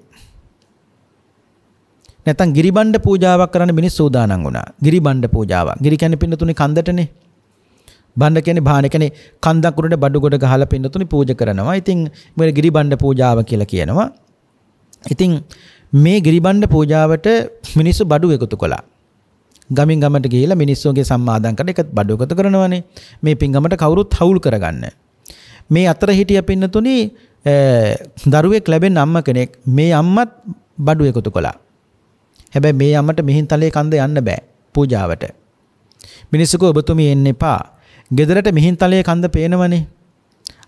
නැත්තම් ගිරිබණ්ඩ පූජාවක් කරන්න මිනිස් සූදානම් වුණා. ගිරිබණ්ඩ පූජාවක්. ගිරි කියන්නේ පින්නතුනේ කන්දටනේ. බණ්ඩ කියන්නේ භාන කියන්නේ කන්දක් උඩට බඩු ගොඩ ගහලා පින්නතුනේ පූජා කරනවා. ඉතින් මේ ගිරිබණ්ඩ පූජාව කියලා කියනවා. ඉතින් මේ ගිරිබණ්ඩ පූජාවට මිනිස්සු බඩු එකතු කළා. ගමින් ගමට ගිහිලා මිනිස්සුන්ගේ සම්මාදම් කරලා එක බඩු එකතු කරනවානේ. මේ පිංගමට කවුරුත් හවුල් කරගන්න. මේ අතර හිටිය පින්නතුනේ දරුවෙක් ලැබෙන් අම්ම කෙනෙක් මේ අම්මත් බඩු එකතු කළා. හැබැයි මේ අම්මට මිහින් තලේ කන්ද යන්න බෑ පූජාවට. මිනිස්සුක ඔබතුමී එන්න එපා. ගෙදරට මිහින් තලේ කන්ද පේනවනේ.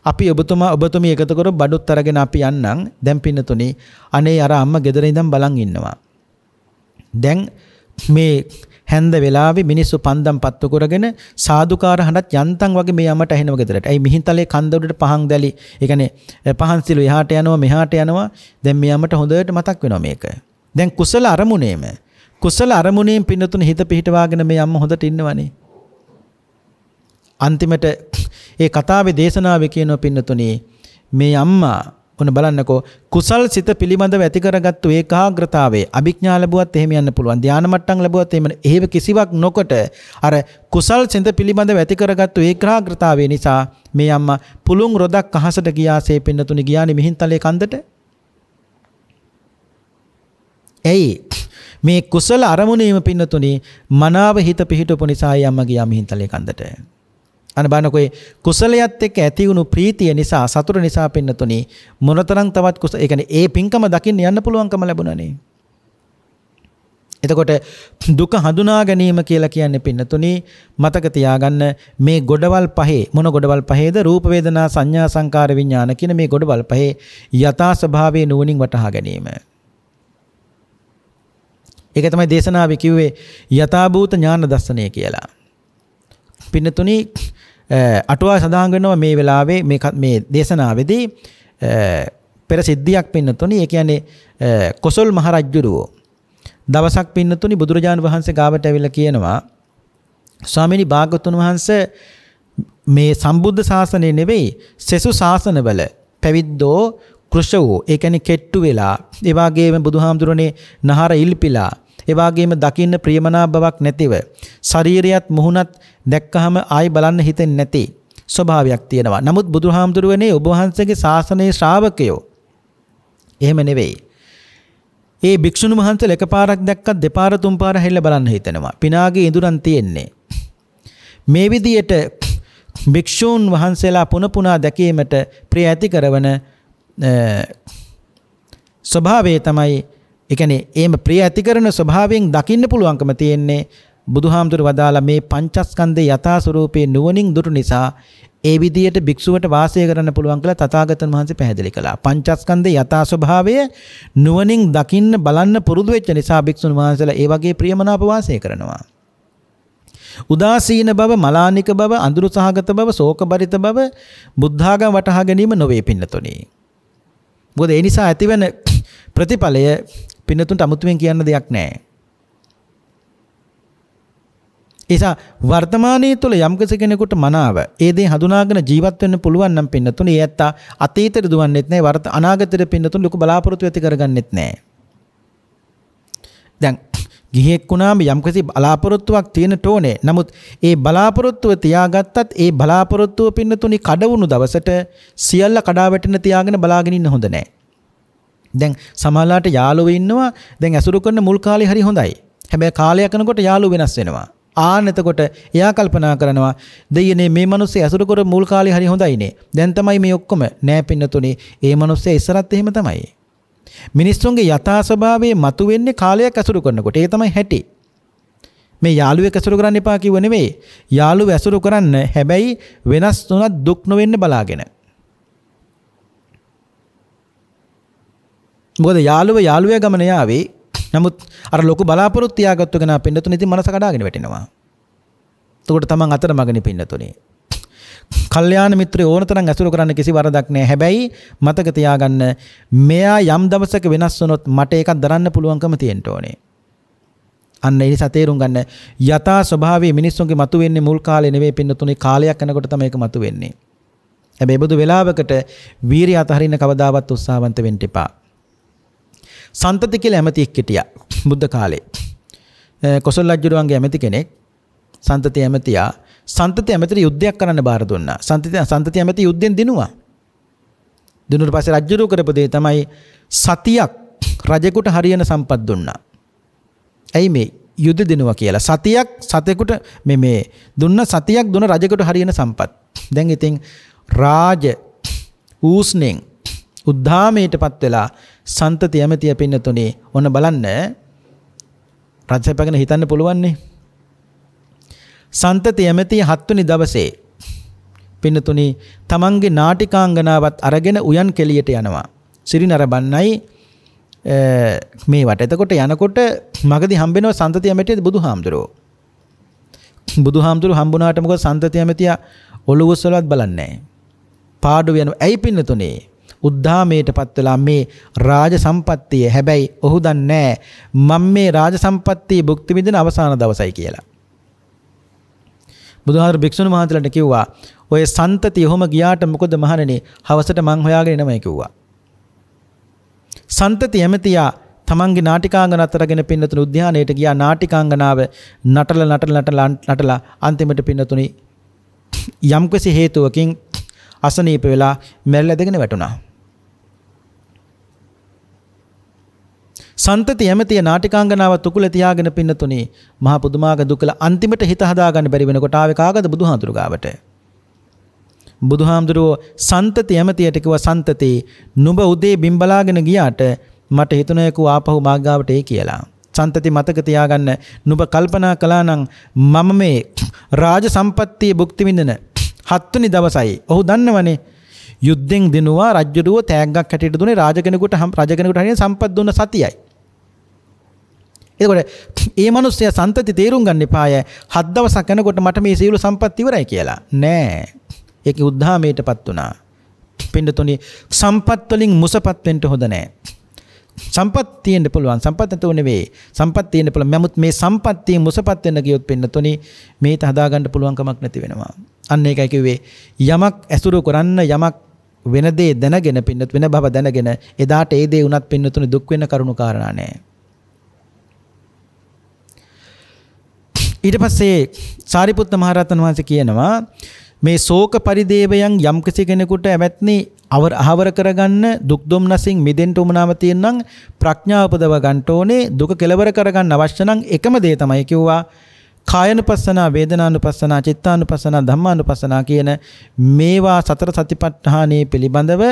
අපි ඔබතුමා ඔබතුමී එකතු කර බඩුත් අරගෙන අපි යන්නම්. දැන් පින්නතුනි අනේ අර අම්මා ගෙදර ඉඳන් බලන් ඉන්නවා. දැන් මේ හැන්ද වෙලාවේ මිනිස්සු පන්දම් පත්තු කරගෙන සාදුකාර හඬත් යන්තම් වගේ මේ යමට ඇහෙනව ගෙදරට. ඇයි මිහින්තලේ කන්ද උඩට පහන් දැලි. ඒ කියන්නේ පහන් සිළු එහාට යනවා මෙහාට යනවා. දැන් මේ යමට හොඳට මතක් වෙනවා මේක. දැන් කුසල අරමුණේම කුසල අරමුණේම පින්නතුන හිත පිහිටවාගෙන මේ යම හොඳට ඉන්නවනේ. අන්තිමට ඒ කතාවේ දේශනාවේ කියනවා පින්නතුනේ මේ අම්මා ඔන්න බලන්නකෝ කුසල් සිත පිළිබඳව ඇති කරගත්තු ඒකාග්‍රතාවයේ අභිඥා ලැබුවත් එහෙම යන්න පුළුවන් ධානය මට්ටම් ලැබුවත් එහෙම එහෙම කිසිවක් නොකොට අර කුසල් සිත පිළිබඳව ඇති කරගත්තු ඒකාග්‍රතාවය නිසා මේ අම්මා පුළුන් රොදක් අහසට ගියාසේ පින්නතුනි ගියානි මිහින්තලේ කන්දට ඇයි මේ කුසල අරමුණීම පින්නතුනි මනාව හිත පිහිටවපු නිසා අම්මා ගියා මිහින්තලේ කන්දට අන බලනකො ඒ කුසලයත් එක්ක ඇති වුණු ප්‍රීතිය නිසා සතුට නිසා පින්නතුනි මොනතරම් තවත් කුස ඒ කියන්නේ ඒ පිංකම දකින්න යන්න පුළුවන්කම ලැබුණානේ. එතකොට දුක හඳුනා ගැනීම කියලා කියන්නේ පින්නතුනි මතක තියාගන්න මේ ගොඩවල් පහේ මොන ගොඩවල් පහේද රූප වේදනා සංඥා සංකාර විඥාන කියන මේ ගොඩවල් පහේ යථා ස්වභාවයේ නුවණින් වටහා ගැනීම. ඒක තමයි දේශනාවේ කිව්වේ යථාභූත ඥාන දර්ශනය කියලා. පින්නතුනි අටුවා සඳහන් වෙනවා මේ වෙලාවේ මේ මේ දේශනාවේදී පෙර සිද්ධියක් පින්නතුනි ඒ කියන්නේ කොසල් මහරජුරුවෝ දවසක් පින්නතුනි බුදුරජාණන් වහන්සේ ගාවට ඇවිල්ලා කියනවා ස්වාමීනි භාගතුන් වහන්සේ මේ සම්බුද්ධ ශාසනය නෙවෙයි සෙසු ශාසනවල පැවිද්දෝ කෘෂ වූ ඒ කියන්නේ කෙට්ටු වෙලා ඒ වගේම බුදුහාමුදුරනේ නහර ඉල්පිලා එවාගේම දකින්න ප්‍රියමනාප බවක් නැතිව ශරීරයත් මුහුණත් දැක්කහම ආයි බලන්න හිතෙන්නේ නැති ස්වභාවයක් තියෙනවා. නමුත් බුදුහාමුදුරුවනේ ඔබ වහන්සේගේ ශාසනයේ ශ්‍රාවකයෝ එහෙම නෙවෙයි. ඒ භික්ෂුණු වහන්සේලා එකපාරක් දැක්කත් දෙපාර තුන් පාර හැරිලා බලන්න හිතෙනවා. පිනාගේ ඉඳුරන් තියෙන්නේ. මේ විදියට භික්ෂූන් වහන්සේලා පුන පුනා දැකීමට ප්‍රිය ඇති කරවන ස්වභාවය තමයි ඒ කියන්නේ එහෙම ප්‍රිය ඇති කරන ස්වභාවයෙන් දකින්න පුළුවන්කම තියෙන්නේ බුදුහාමුදුරු වදාලා මේ පංචස්කන්ධේ යථා ස්වરૂපේ නුවණින් දුටු නිසා ඒ විදියට භික්ෂුවට වාසය කරන්න පුළුවන් කියලා තථාගතයන් වහන්සේ පැහැදිලි කළා. පංචස්කන්ධේ යථා ස්වභාවය නුවණින් දකින්න බලන්න පුරුදු වෙච්ච නිසා භික්ෂුන් වහන්සේලා ඒ වගේ ප්‍රියමනාප වාසය කරනවා. උදාසීන බව, මලානික බව, අඳුරු සහගත බව, ශෝකබරිත බව බුද්ධාගම වටහා ගැනීම නොවේ පින්නතුනි. මොකද ඒ නිසා ඇතිවන ප්‍රතිඵලය පින්නතුන්ට අමුතුවෙන් කියන්න දෙයක් නැහැ. ඒසා වර්තමානයේ තුල යම්කිසි කෙනෙකුට මනාව ඒ දේ හඳුනාගෙන ජීවත් වෙන්න පුළුවන් නම් පින්නතුන් ඒ ඇත්ත අතීතෙට දුවන්නෙත් නැහැ වර්ත අනාගතෙට පින්නතුන් ලොකු බලාපොරොත්තු ඇති කරගන්නෙත් නැහැ. දැන් ගිහියෙක් වුණාම යම්කිසි බලාපොරොත්තුවක් තියෙනට ඕනේ. නමුත් ඒ බලාපොරොත්තුව තියාගත්තත් ඒ බලාපොරොත්තුව පින්නතුනි කඩවුණු දවසට සියල්ල කඩා වැටෙන තියාගෙන බලාගෙන ඉන්න හොඳ නැහැ. දැන් සමහරලාට යාළුවෝ ඉන්නවා දැන් ඇසුරු කරන මුල් කාලේ හරි හොඳයි. හැබැයි කාලයක් යනකොට යාළුවෝ වෙනස් වෙනවා. ආන් එතකොට එයා කල්පනා කරනවා දෙයනේ මේ මිනිස්සේ ඇසුරු කර මුල් කාලේ හරි හොඳයිනේ. දැන් තමයි මේ ඔක්කොම නෑ පින්නතුනේ. ඒ මිනිස්සේ ඉස්සරත් එහෙම තමයි. මිනිස්සුන්ගේ යථා ස්වභාවය මතුවෙන්නේ කාලයක් ඇසුරු කරනකොට. ඒ තමයි හැටි. මේ යාළුවෙක් ඇසුරු කරන්න එපා කිව්ව නෙමෙයි. යාළුව ඇසුරු කරන්න හැබැයි වෙනස් තුනක් දුක් නොවෙන්න බලාගෙන. මොකද යාළුව යාළුවයා ගමන යාවේ. නමුත් අර ලොකු බලාපොරොත්තු තියාගත්තු කෙනා පින්නතුනේ ඉතින් මනස කඩාගෙන වැටෙනවා. එතකොට තමන් අතර මගනේ පින්නතුනේ. කල්යාණ මිත්‍රය ඕන තරම් ඇසුරු කරන්න කිසි වරදක් නැහැ. හැබැයි මතක තියාගන්න මෙයා යම් දවසක වෙනස් වුණොත් මට ඒකක් දරන්න පුළුවන්කම තියෙන්න ඕනේ. අන්න ඒ නිසා තේරුම් ගන්න යථා ස්වභාවයේ මිනිස්සුන්ගේ මතුවෙන්නේ මුල් කාලේ නෙවෙයි පින්නතුනේ කාලයක් යනකොට තමයි ඒක මතුවෙන්නේ. හැබැයි බදු වෙලාවකට වීරිය අතහරින්න කවදාවත් උත්සාහවන්ත වෙන්න එපා. සන්තති කියලා ඇමතියෙක් හිටියා බුද්ධ කාලේ. කොසල් රජුරුවන්ගේ ඇමති කෙනෙක් සන්තති ඇමතියා සන්තති ඇමතිට යුද්ධයක් කරන්න බාර දුන්නා. සන්තති සන්තති ඇමති යුද්ධෙන් දිනුවා. දිනුවට පස්සේ රජුරුව කරපු දේ තමයි සතියක් රජෙකුට හරියන සම්පත් දුන්නා. ඇයි මේ යුද දිනුවා කියලා සතියක් සතෙකුට මේ මේ දුන්න සතියක් දුන රජෙකුට හරියන සම්පත්. දැන් ඉතින් රාජ ඌස්නෙන් උද්ධාමයට පත් වෙලා සන්තති ඇමතිය පින්නතුනේ ඔන්න බලන්න රජසැපගෙන හිතන්න පුළුවන්නේ. සන්තති ඇමතිය හත්වනි දවසේ පින්නතුනි තමන්ගේ නාටිකාංගනාවත් අරගෙන උයන් කෙලියට යනවා. සිරිනර බන්නයි මේ වට එතකොට යනකොට මගදි හම්බෙනවා සන්තති ඇමතිය බුදුහාමුදුරුවෝ. බුදුහාමුදුරුවෝ හම්බුණාට මොකද සන්තති ඇමතිය ඔළුව උස්සලවත් බලන්නේ නැහැ. පාඩු වෙනවා. ඇයි පින්නතුනේ? උද්ධාමයටපත් වෙලා මේ රාජ සම්පත්තිය හැබැයි ඔහු දන්නේ මම මේ රාජ සම්පත්තිය භුක්ති විඳින අවසාන දවසයි කියලා. බුදුහාමර භික්ෂුන් වහන්සේලාට කිව්වා ඔය සන්තති ඔහොම ගියාට මොකද මහණෙනි හවසට මං හොයාගෙන එනමයි කිව්වා. සන්තති ඇමතියා තමන්ගේ නාටිකාංගන අතරගෙන පින්නතුණු උද්‍යානයට ගියා නාටිකාංගනාව නටල නටල නටලා නටලා අන්තිමට පින්නතුණි යම්කිසි හේතුවකින් අසනීප වෙලා මැරිලා දෙගෙන වැටුණා. සන්තති යමතිය නාටිකාංගනාව තුකුල තියාගෙන පින්නතුනේ මහා පුදුමාග දුකල අන්තිමට හිත හදාගන්න බැරි වෙනකොට ආවේ කාගද බුදුහාඳුරු ගාවට බුදුහාමුදුරුවෝ සන්තති යමතියට කිව්වා සන්තති නුඹ උදේ බිම්බලාගෙන ගියාට මට හිතුණේකෝ ආපහු මාගාවට එයි කියලා සන්තති මතක තියාගන්න නුඹ කල්පනා කළා නම් මම මේ රාජ සම්පත්තියේ භුක්ති විඳින හත්වෙනි දවසයි. ඔහු දන්නවනේ යුද්ධෙන් දිනුවා රජ්ජුරුව තෑග්ගක් හැටියට දුන්නේ රාජ කෙනෙකුට රජ කෙනෙකුට හරිය සම්පත් දුන්න සතියයි. එතකොට ඒ මනුස්සයා සන්තති තේරුම් ගන්න එපාය. හත් දවසක් යනකොට මට මේ සියලු සම්පත් ඉවරයි කියලා. නෑ. ඒක උද්ධාමයටපත් වුණා. පින්ඩතුනි සම්පත් වලින් මුසපත් වෙන්න හොඳ නෑ. සම්පත් තියෙන්න පුළුවන්. සම්පත් නැතුව නෙවෙයි. සම්පත් තියෙන්න පුළුවන්. නමුත් මේ සම්පත්තිය මුසපත් වෙන්න ගියොත් පින්ඩතුනි මේත හදාගන්න පුළුවන් කමක් නැති වෙනවා. අන්න ඒකයි කිව්වේ යමක් ඇසුරු කරන්න යමක් වෙන දේ දැනගෙන පින්නත් වෙන බව දැනගෙන එදාට ඒ දේ උනත් පින්නතුනි දුක් වෙන කරුණු කාරණා නෑ. ඊට පස්සේ සාරිපුත්ත මහරහතන් වහන්සේ කියනවා මේ ශෝක පරිදේවයන් යම්කිසි කෙනෙකුට ඇවැත්නි අවර අහවර කරගන්න දුක් දුම්නසින් මිදෙන්න උමනාව තියෙනනම් ප්‍රඥාව උපදව ගන්න ඕනේ දුක කෙලවර කරගන්න අවශ්‍ය නම් එකම දේ තමයි කිව්වා කායනුපස්සනා වේදනානුපස්සනා චිත්තානුපස්සනා ධම්මානුපස්සනා කියන මේවා සතර සතිපට්ඨානයේ පිළිබඳව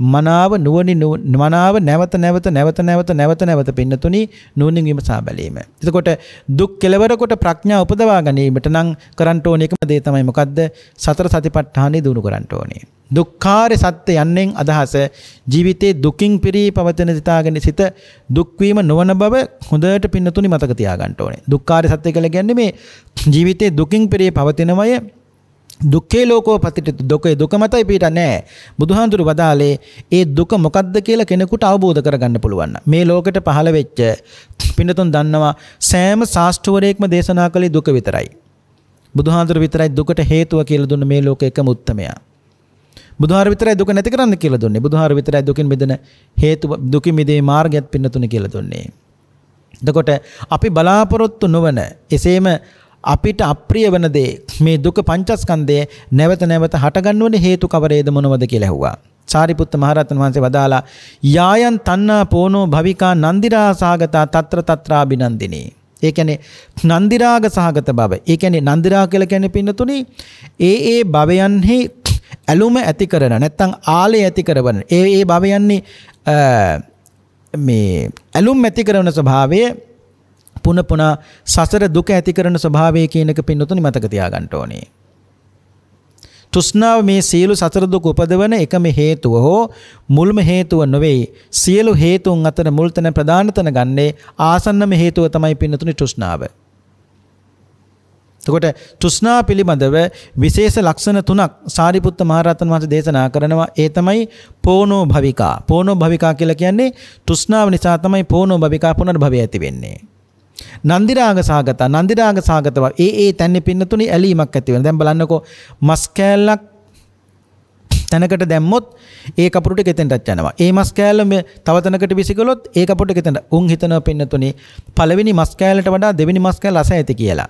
මනාව නුවණින් මනාව නැවත නැවත නැවත නැවත නැවත නැවත පින්නතුනි නුවණින් විමසා බැලීම. එතකොට දුක් කෙලවර කොට ප්‍රඥා උපදවා ගැනීමට නම් කරන්න ඕන එකම දේ තමයි මොකද්ද? සතර සතිපට්ඨානෙ දිනු කරන්න ඕනේ. දුක්ඛාරය සත්‍ය යන්නෙන් අදහස ජීවිතේ දුකින් පිරී පවතින සිතාගෙන සිත දුක් වීම නොවන බව හොඳට පින්නතුනි මතක තියාගන්න ඕනේ. දුක්ඛාරය සත්‍ය කියලා කියන්නේ මේ ජීවිතේ දුකින් පිරී පවතිනමය දුක්ඛේ ලෝකෝ පතිත දුකේ දුක මතයි පිට නැහැ. බුදුහාඳුරු වදාලේ ඒ දුක මොකද්ද කියලා කෙනෙකුට අවබෝධ කරගන්න පුළුවන්. මේ ලෝකෙට පහළ වෙච්ච පින්නතුන් දන්නවා සෑම ශාස්ත්‍රවරයෙක්ම දේශනා කළේ දුක විතරයි. බුදුහාඳුරු විතරයි දුකට හේතුව කියලා දුන්න මේ ලෝකෙ එකම උත්මයා. බුදුහාර විතරයි දුක නැති කරන්න කියලා දුන්නේ. බුදුහාර විතරයි දුකින් මිදෙන හේතුව දුකින් මිදේ මාර්ගයත් පින්නතුනේ කියලා දුන්නේ. එතකොට අපි බලාපොරොත්තු නොවන එසේම අපිට අප්‍රිය වන දේ මේ දුක පංචස්කන්ධය නැවත නැවත හටගන්න වන හේතු කවරේද මොනවද කියලා ඇහුවා. සාරිපුත්ත මහරහතන් වහන්සේ වදාලා යායන් තන්නා පෝනෝ භවිකා නන්දිරා සාගතා తත්‍ර తත්‍රා බිනන්දිනේ. ඒ කියන්නේ නන්දිරාග සහගත බව. ඒ කියන්නේ නන්දිරා කියලා කියන්නේ පින්නතුනි ඒ ඒ භවයන්හි ඇලුම ඇති කරන නැත්නම් ආලය ඇති කරවන ඒ ඒ භවයන්නේ මේ ඇලුම් ඇති කරන ස්වභාවය පුන පුන සසර දුක ඇති කරන ස්වභාවය කියන එක පින්නතුනි මතක තියාගන්න ඕනේ. තෘෂ්ණාව මේ සියලු සතර දුක් උපදවන එකම හේතුව හෝ මුල්ම හේතුව නොවේ. සියලු හේතුන් අතර මුල් තැන ප්‍රධාන තැන ගන්නේ ආසන්නම හේතුව තමයි පින්නතුනි තෘෂ්ණාව. එතකොට තෘෂ්ණා පිළිබඳව විශේෂ ලක්ෂණ තුනක් සාරිපුත්ත මහරහතන් වහන්සේ දේශනා කරනවා. ඒ තමයි පෝනෝ භවිකා. පෝනෝ භවිකා කියලා කියන්නේ තෘෂ්ණාව නිසා තමයි පෝනෝ භවිකා පුනර්භවය ඇති වෙන්නේ. නන්දිරාග සාගත නන්දිරාග සාගතව ඒ ඒ තැන්නේ පින්නතුනේ ඇලීමක් ඇති වෙන. දැන් බලන්නකෝ මස් කෑල්ලක් තැනකට දැම්මොත් ඒ කපුරු ටික එතෙන්ටත් යනවා. ඒ මස් කෑල්ල මේ තව තැනකට විසිකලොත් ඒ කපුරු ටික එතෙන්ට. උන් හිතනවා පින්නතුනේ පළවෙනි මස් කෑල්ලට වඩා දෙවෙනි මස් කෑල්ල රස ඇති කියලා.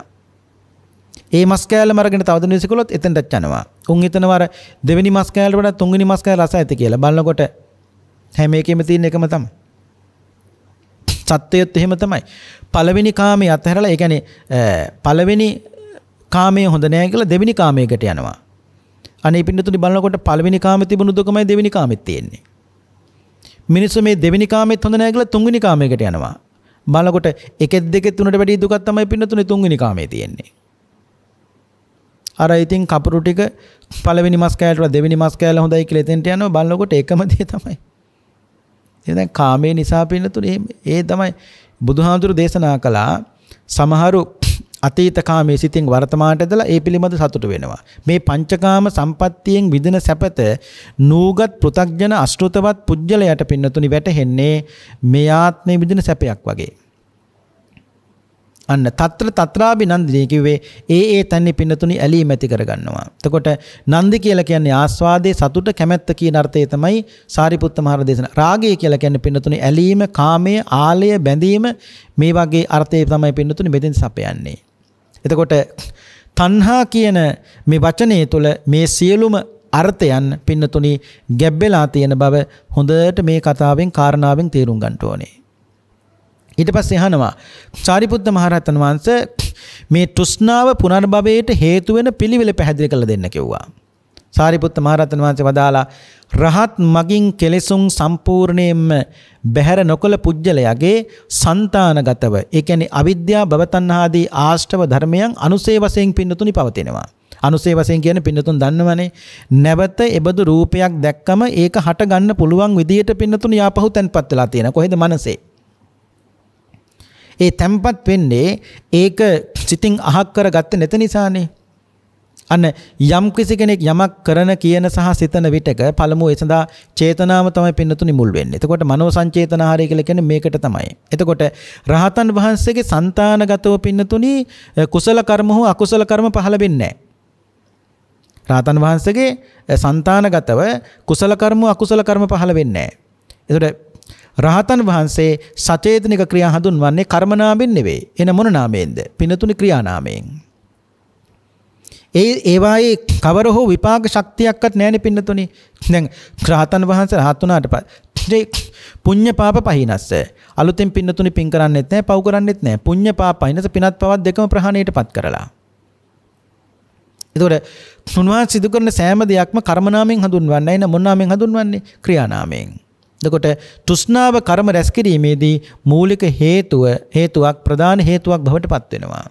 ඒ මස් කෑල්ලම අරගෙන තව දෙනෙක් විසිකලොත් එතෙන්ටත් යනවා. උන් හිතනවා අර දෙවෙනි මස් කෑල්ලට වඩා තුන්වෙනි මස් කෑල්ල රස ඇති කියලා. බලනකොට හැම එකෙම තියෙන එකම තමයි. සත්වයත් එහෙම තමයි. පළවෙනි කාමයේ අතහැරලා ඒ කියන්නේ පළවෙනි කාමයේ හොඳ නෑ කියලා දෙවෙනි කාමයකට යනවා. අනේ පින්නතුනි බලනකොට පළවෙනි කාමයේ තිබුණු දුකමයි දෙවෙනි කාමෙත් තියෙන්නේ. මිනිස්සු මේ දෙවෙනි කාමෙත් හොඳ නෑ කියලා තුන්වෙනි කාමයකට යනවා. බලනකොට එකෙත් දෙකෙත් තුනට වැඩි දුකක් තමයි පින්නතුනි තුන්වෙනි කාමයේ තියෙන්නේ. අර ඉතින් කපුරු ටික පළවෙනි මස් කෑල්ලට දෙවෙනි මස් කෑල්ල හොඳයි කියලා එතෙන්ට යනවා බලනකොට එකම දේ තමයි. එහෙනම් දැන් කාමයේ නිසා පින්නතුනේ ඒ තමයි බුදුහාඳුරු දේශනා කළා සමහරු අතීත කාමයේ සිතින් වර්තමානට ඉඳලා ඒ පිළිබඳ සතුට වෙනවා. මේ පංචකාම සම්පත්තියෙන් විදින සැපත නූගත් පෘ탁ජන අෂ්ටෘතවත් පුජ්‍යලයට පින්නතුනි වැටහෙන්නේ මේ ආත්මයේ විදින සැපයක් වගේ. අන්න తත්‍ර తත්‍රාබි නන්දිනී කිව්වේ ඒ ඒ තන්නේ පින්නතුනි ඇලීම ඇති කරගන්නවා. එතකොට නන්දි කියලා කියන්නේ ආස්වාදේ සතුට කැමැත්ත කියන අර්ථයේ තමයි සාරිපුත්ත මහර දේශන. රාගය කියලා කියන්නේ පින්නතුනි ඇලීම, කාමය, ආලය, බැඳීම මේ වගේ අර්ථයේ තමයි පින්නතුනි මෙතෙන් සපයන්නේ. එතකොට තණ්හා කියන මේ වචනේ තුළ මේ සියලුම අර්ථයන් පින්නතුනි ගැබ්බෙලා තියෙන බව හොඳට මේ කතාවෙන් කාරණාවෙන් තේරුම් ගන්න ඕනේ. ඊට පස්සේ අහනවා සාරිපුත්ත මහරහතන් වහන්සේ මේ තෘෂ්ණාව පුනර්භවයට හේතු වෙන පිළිවෙල පැහැදිලි කරලා දෙන්න කිව්වා. සාරිපුත්ත මහරහතන් වහන්සේ වදාලා රහත් මගින් කෙලෙසුන් සම්පූර්ණයෙන්ම බැහැර නොකල පුජ්‍යලයාගේ సంతානගතව ඒ කියන්නේ අවිද්‍යාව භවතණ්හාදී ආශ්‍රව ධර්මයන් අනුසේ වශයෙන් පින්නතුනි පවතිනවා. අනුසේ වශයෙන් කියන්නේ පින්නතුන් දන්නවනේ. නැවත එබඳු රූපයක් දැක්කම ඒක හට ගන්න පුළුවන් විදියට පින්නතුන් යාපහු තැන්පත් වෙලා තියෙන. කොහෙද මනසේ? ඒ තැම්පත් වෙන්නේ ඒක සිතින් අහක් කරගත්තේ නැත නිසානේ. අන්න යම් කෙනෙක් යමක් කරන කියන සහ සිතන විටක පළමුව ඒ සඳහා චේතනාව තමයි පින්නතුනි මුල් වෙන්නේ. එතකොට මනෝ සංචේතනහරය කියලා කියන්නේ මේකට තමයි. එතකොට රහතන් වහන්සේගේ సంతානගතව පින්නතුනි කුසල කර්ම හෝ අකුසල කර්ම පහළ වෙන්නේ රාතන් වහන්සේගේ సంతානගතව කුසල කර්ම අකුසල කර්ම පහළ වෙන්නේ නැහැ. එතකොට රහතන් වහන්සේ සචේතනික ක්‍රියා හඳුන්වන්නේ කර්මනාමෙන් නෙවෙයි. එන මොන නාමයෙන්ද? පිනතුනි ක්‍රියානාමයෙන්. ඒ ඒවායේ කවර හෝ විපාක ශක්තියක්වත් නැහෙන පින්නතුනේ. දැන් රහතන් වහන්සේ රහත් වුණාට පස්සේ පුඤ්ඤ පාප පහිනස්ස. අලුතෙන් පින්නතුනේ පින් කරන්නෙත් නැහැ, පව් කරන්නෙත් නැහැ. පුඤ්ඤ පාප පහිනස පිනත් පවත් දෙකම ප්‍රහාණයටපත් කරලා. එතකොට සුණවා සිදු කරන සෑම දෙයක්ම කර්මනාමෙන් හඳුන්වන්නේ නැහැ, මොන නාමෙන් හඳුන්වන්නේ? ක්‍රියානාමයෙන්. එතකොට තෘෂ්ණාව කර්ම රැස් කිරීමේදී මූලික හේතුව හේතුවක් ප්‍රධාන හේතුවක් බවට පත් වෙනවා.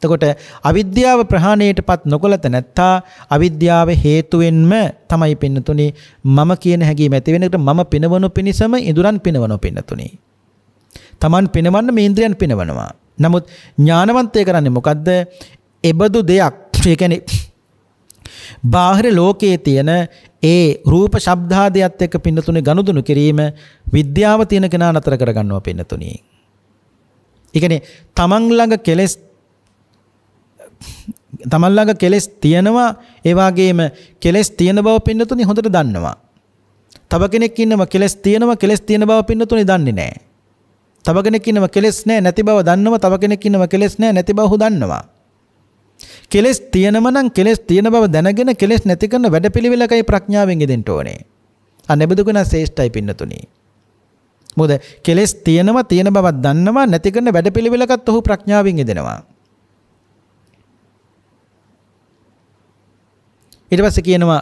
එතකොට අවිද්‍යාව ප්‍රහාණයටපත් නොකලත නැත්තා අවිද්‍යාව හේතුවෙන්ම තමයි පින්නතුනි මම කියන හැඟීම ඇති වෙනකට මම පිනවනු පිණිසම ඉඳුරන් පිනවනු පින්නතුනි. Taman පිනවන්න මේ ඉන්ද්‍රියන් පිනවනවා. නමුත් ඥානවන්තය කරන්නේ මොකද්ද? එබදු දෙයක්. ඒ කියන්නේ බාහිර ලෝකයේ තියෙන ඒ රූප ශබ්දාදයත් එක්ක පින්නතුනේ ගනුදෙනු කිරීම විද්‍යාව තියෙන කෙනා නතර කරගන්නවා පින්නතුනේ. ඒ කියන්නේ තමන් ළඟ කෙලෙස් තමන් ළඟ කෙලෙස් තියෙනවා ඒ වගේම කෙලෙස් තියෙන බව පින්නතුනේ හොඳට දන්නවා. තව කෙනෙක් ඉන්නවා කෙලෙස් තියෙනවා කෙලෙස් තියෙන බව පින්නතුනේ දන්නේ නැහැ. තව කෙනෙක් ඉන්නවා කෙලෙස් නැහැ නැති බව දන්නවා තව කෙනෙක් ඉන්නවා කෙලෙස් නැහැ නැති බව හො දන්නවා. කෙලෙස් තියෙනම නම් කෙලෙස් තියෙන බව දැනගෙන කෙලෙස් නැති කරන වැඩපිළිවෙලකයි ප්‍රඥාවෙන් ගෙදෙන්න ඕනේ. අනෙබදු කෙනා ශේෂ්ඨයි පින්නතුනි. මොකද කෙලෙස් තියෙනවා තියෙන බවක් දන්නවා නැති කරන වැඩපිළිවෙලකත් ඔහු ප්‍රඥාවෙන් ගෙදෙනවා. ඊට පස්සේ කියනවා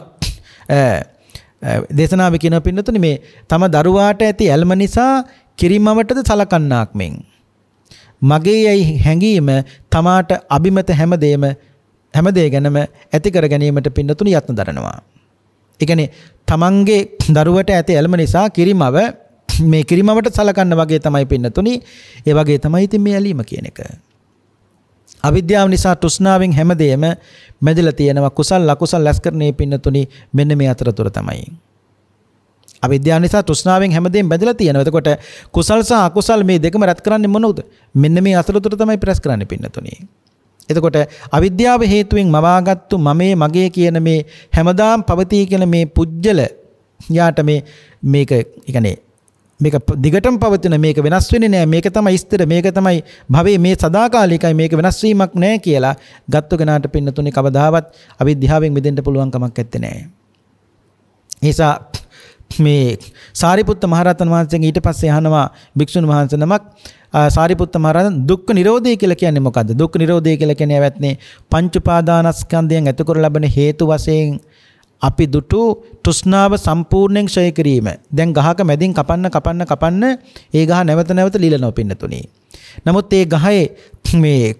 දේශනාවේ කියන පින්නතුනි මේ තම දරුවාට ඇති ඇල්ම නිසා කිරිමවටද සලකන්නාක් මෙන් මගේ යයි හැඟීම තමාට අබිමත හැමදේම හැම දේ ගැනම ඇති කර ගැනීමට පින්නතුණි යත්න දරනවා. ඒ කියන්නේ තමන්ගේ දරුවට ඇති ඇල්ම නිසා කිරිමව මේ කිරිමවට සලකන්න වගේ තමයි පින්නතුණි. ඒ වගේ තමයි ඉතින් මේ ඇලීම කියන එක. අවිද්‍යාව නිසා තෘෂ්ණාවෙන් හැමදේම මැදලා තියෙනවා කුසල් ලකුසල් ලැස්කරනේ පින්නතුණි මෙන්න මේ අතරතුර තමයි. අවිද්‍යාව නිසා තෘෂ්ණාවෙන් හැමදේම බැඳලා තියෙනවා. එතකොට කුසල් සහ අකුසල් මේ දෙකම රැත් කරන්නේ මොනවද? මෙන්න මේ අසලතුර තමයි ප්‍රස් කරන්නේ පින්නතුණි. එතකොට අවිද්‍යාව හේතුවෙන් මවාගත්තු මමේ මගේ කියන මේ හැමදාම පවතී කියන මේ පුජ්‍යල යාට මේ මේක يعني මේක දිගටම පවතින මේක වෙනස් වෙන්නේ නැහැ මේක තමයි ස්ථිර මේක තමයි භවයේ මේ සදාකාලිකයි මේක වෙනස් වීමක් නැහැ කියලා ගත්තු කෙනාට පින්න තුනේ කවදාවත් අවිද්‍යාවෙන් මිදෙන්න පුළුවන් කමක් නැත්තේ නෑ. නිසා මේ සාරිපුත්ත මහරහතන් වහන්සේගෙන් ඊට පස්සේ අහනවා භික්ෂුන් වහන්සේ නමක් සාරිපුත්ත මහරහතන් දුක්ඛ නිරෝධය කියලා කියන්නේ මොකද්ද? දුක්ඛ නිරෝධය කියලා කියන්නේ ඇවැත්නේ පංච උපාදානස්කන්ධයෙන් ඇතිකර ලබන හේතු වශයෙන් අපි දුටු තෘෂ්ණාව සම්පූර්ණයෙන් ක්ෂය කිරීම. දැන් ගහක මැදින් කපන්න කපන්න කපන්න ඒ ගහ නැවත නැවත ලීලනව පින්නතුනි. නමුත් ඒ ගහේ මේ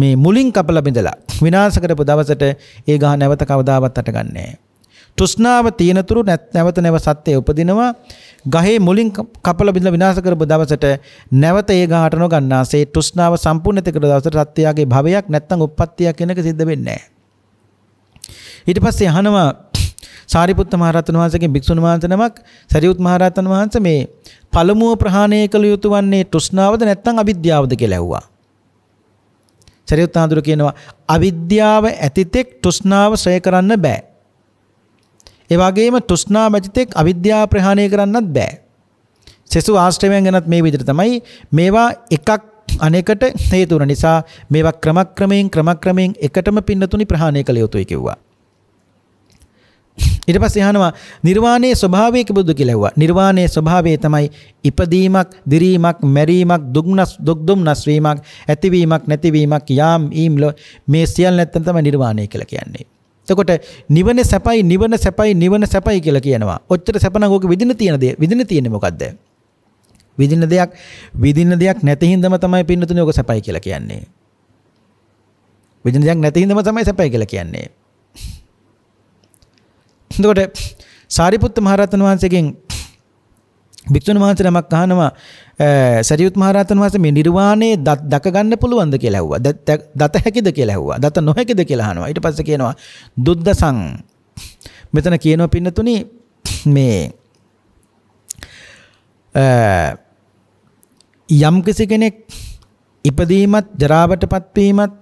මේ මුලින් කපලා බිඳලා විනාශ කරපු දවසට ඒ ගහ නැවත කවදාවත් අටගන්නේ නැහැ. තෘෂ්ණාව තියෙනතුරු නැවත නැව සත්‍යය උපදිනවා. ගහේ මුලින් කපල බිඳලා විනාශ කරපු දවසට නැවත ඒ ගහට නොගන්නාසේ තෘෂ්ණාව සම්පූර්ණිත කර දවසට සත්‍යයගේ භවයක් නැත්තම් උප්පත්තියක් වෙනක සිද්ධ වෙන්නේ නැහැ. ඊට පස්සේ අහනවා සාරිපුත්ත මහරහතන් වහන්සේගෙන් භික්ෂුන් වහන්සේ නමක් සරියුත් මහරහතන් වහන්සේ මේ පළමුව ප්‍රහාණය කළ යුතු වන්නේ තෘෂ්ණාවද නැත්නම් අවිද්‍යාවද කියලා ඇහුවා. සරියුත් ආඳුර කියනවා අවිද්‍යාව ඇතිතෙක් තෘෂ්ණාව සය කරන්න බෑ. ඒ වගේම තෘෂ්ණා මැතිතෙක් අවිද්‍යාව ප්‍රහාණය කරන්නත් බෑ. සෙසු ආශ්‍රමයන් ගැනත් මේ විදිහට තමයි මේවා එකක් අනෙකට හේතු වන නිසා මේවා ක්‍රමක්‍රමයෙන් ක්‍රමක්‍රමයෙන් එකටම පින්නතුනි ප්‍රහාණය කළ යුතුයි කිව්වා. ඊට පස්සේ අහනවා නිර්වාණයේ ස්වභාවය කිබුදු කියලා ඇහුවා. නිර්වාණයේ ස්වභාවය තමයි ඉපදීමක්, දිරීමක්, මැරීමක්, දුක්නස්, දුක් දුම්නස් වීමක්, ඇතිවීමක්, නැතිවීමක්, යාම්, ඊම් මේ සියල්ල නැත්තම් තමයි නිර්වාණය කියලා කියන්නේ. එතකොට නිවන සැපයි නිවන සැපයි නිවන සැපයි කියලා කියනවා. ඔච්චර සැපනම් ඕක විදින තියෙන දේ විදින තියෙන්නේ මොකද්ද? විදින දෙයක් විදින දෙයක් නැති හින්දම තමයි පින්නතුනේ ඕක සැපයි කියලා කියන්නේ. විදින දෙයක් නැති හින්දම තමයි සැපයි කියලා කියන්නේ. එතකොට සාරිපුත්ත මහරහතන් වහන්සේගෙන් භික්ෂුන් වහන්සේ නමක් අහනවා සරියුත් මහරහතන් වහන්සේ මේ නිර්වාණය දක ගන්න පුළුවන්ද කියලා ඇහුවා. දත හැකිද කියලා ඇහුවා. දත නොහැකිද කියලා අහනවා. ඊට පස්සේ කියනවා දුද්දසං මෙතන කියනවා පින්නතුනි මේ යම් කෙනෙක් ඉපදීමත් ජරාවටපත් වීමත්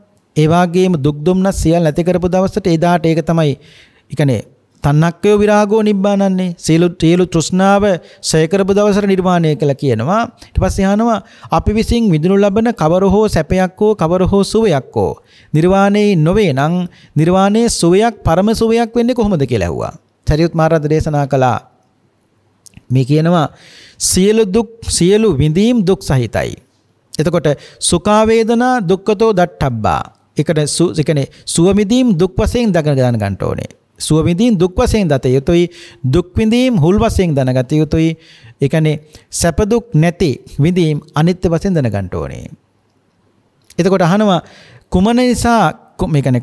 ඒ වගේම දුක් දුම්නස් සියල්ල නැති කරපු දවසට එදාට ඒක තමයි ඒ කියන්නේ තණ්හක්කය විරාගෝ නිබ්බානන්නේ සීල තීලු තෘෂ්ණාව සය කරපු දවසට නිර්මාණය කළ කියනවා ඊට පස්සේ අහනවා අපි විසින් විඳිනු ලබන කවර හෝ සැපයක් හෝ කවර හෝ සුවයක් හෝ නිර්වාණයේ නොවේ නම් නිර්වාණයේ සුවයක් පරම සුවයක් වෙන්නේ කොහොමද කියලා ඇහුවා චරියුත් මහරහත දේශනා කළා මේ කියනවා සියලු දුක් සියලු විඳීම් දුක් සහිතයි එතකොට සුඛා වේදනා දුක්ඛතෝ දට්ඨබ්බා ඒකට සු ඒ කියන්නේ සුවමිදීම් දුක් වශයෙන් දකින ගන්න ඕනේ සුව විඳින් දුක් වශයෙන් දත යුතුයි දුක් විඳීම් හුල් වශයෙන් දැනගත යුතුයි. ඒ කියන්නේ සැප දුක් නැති විඳීම් අනිත්‍ය වශයෙන් දැනගන්න ඕනේ. එතකොට අහනවා කුමන නිසා මේ කියන්නේ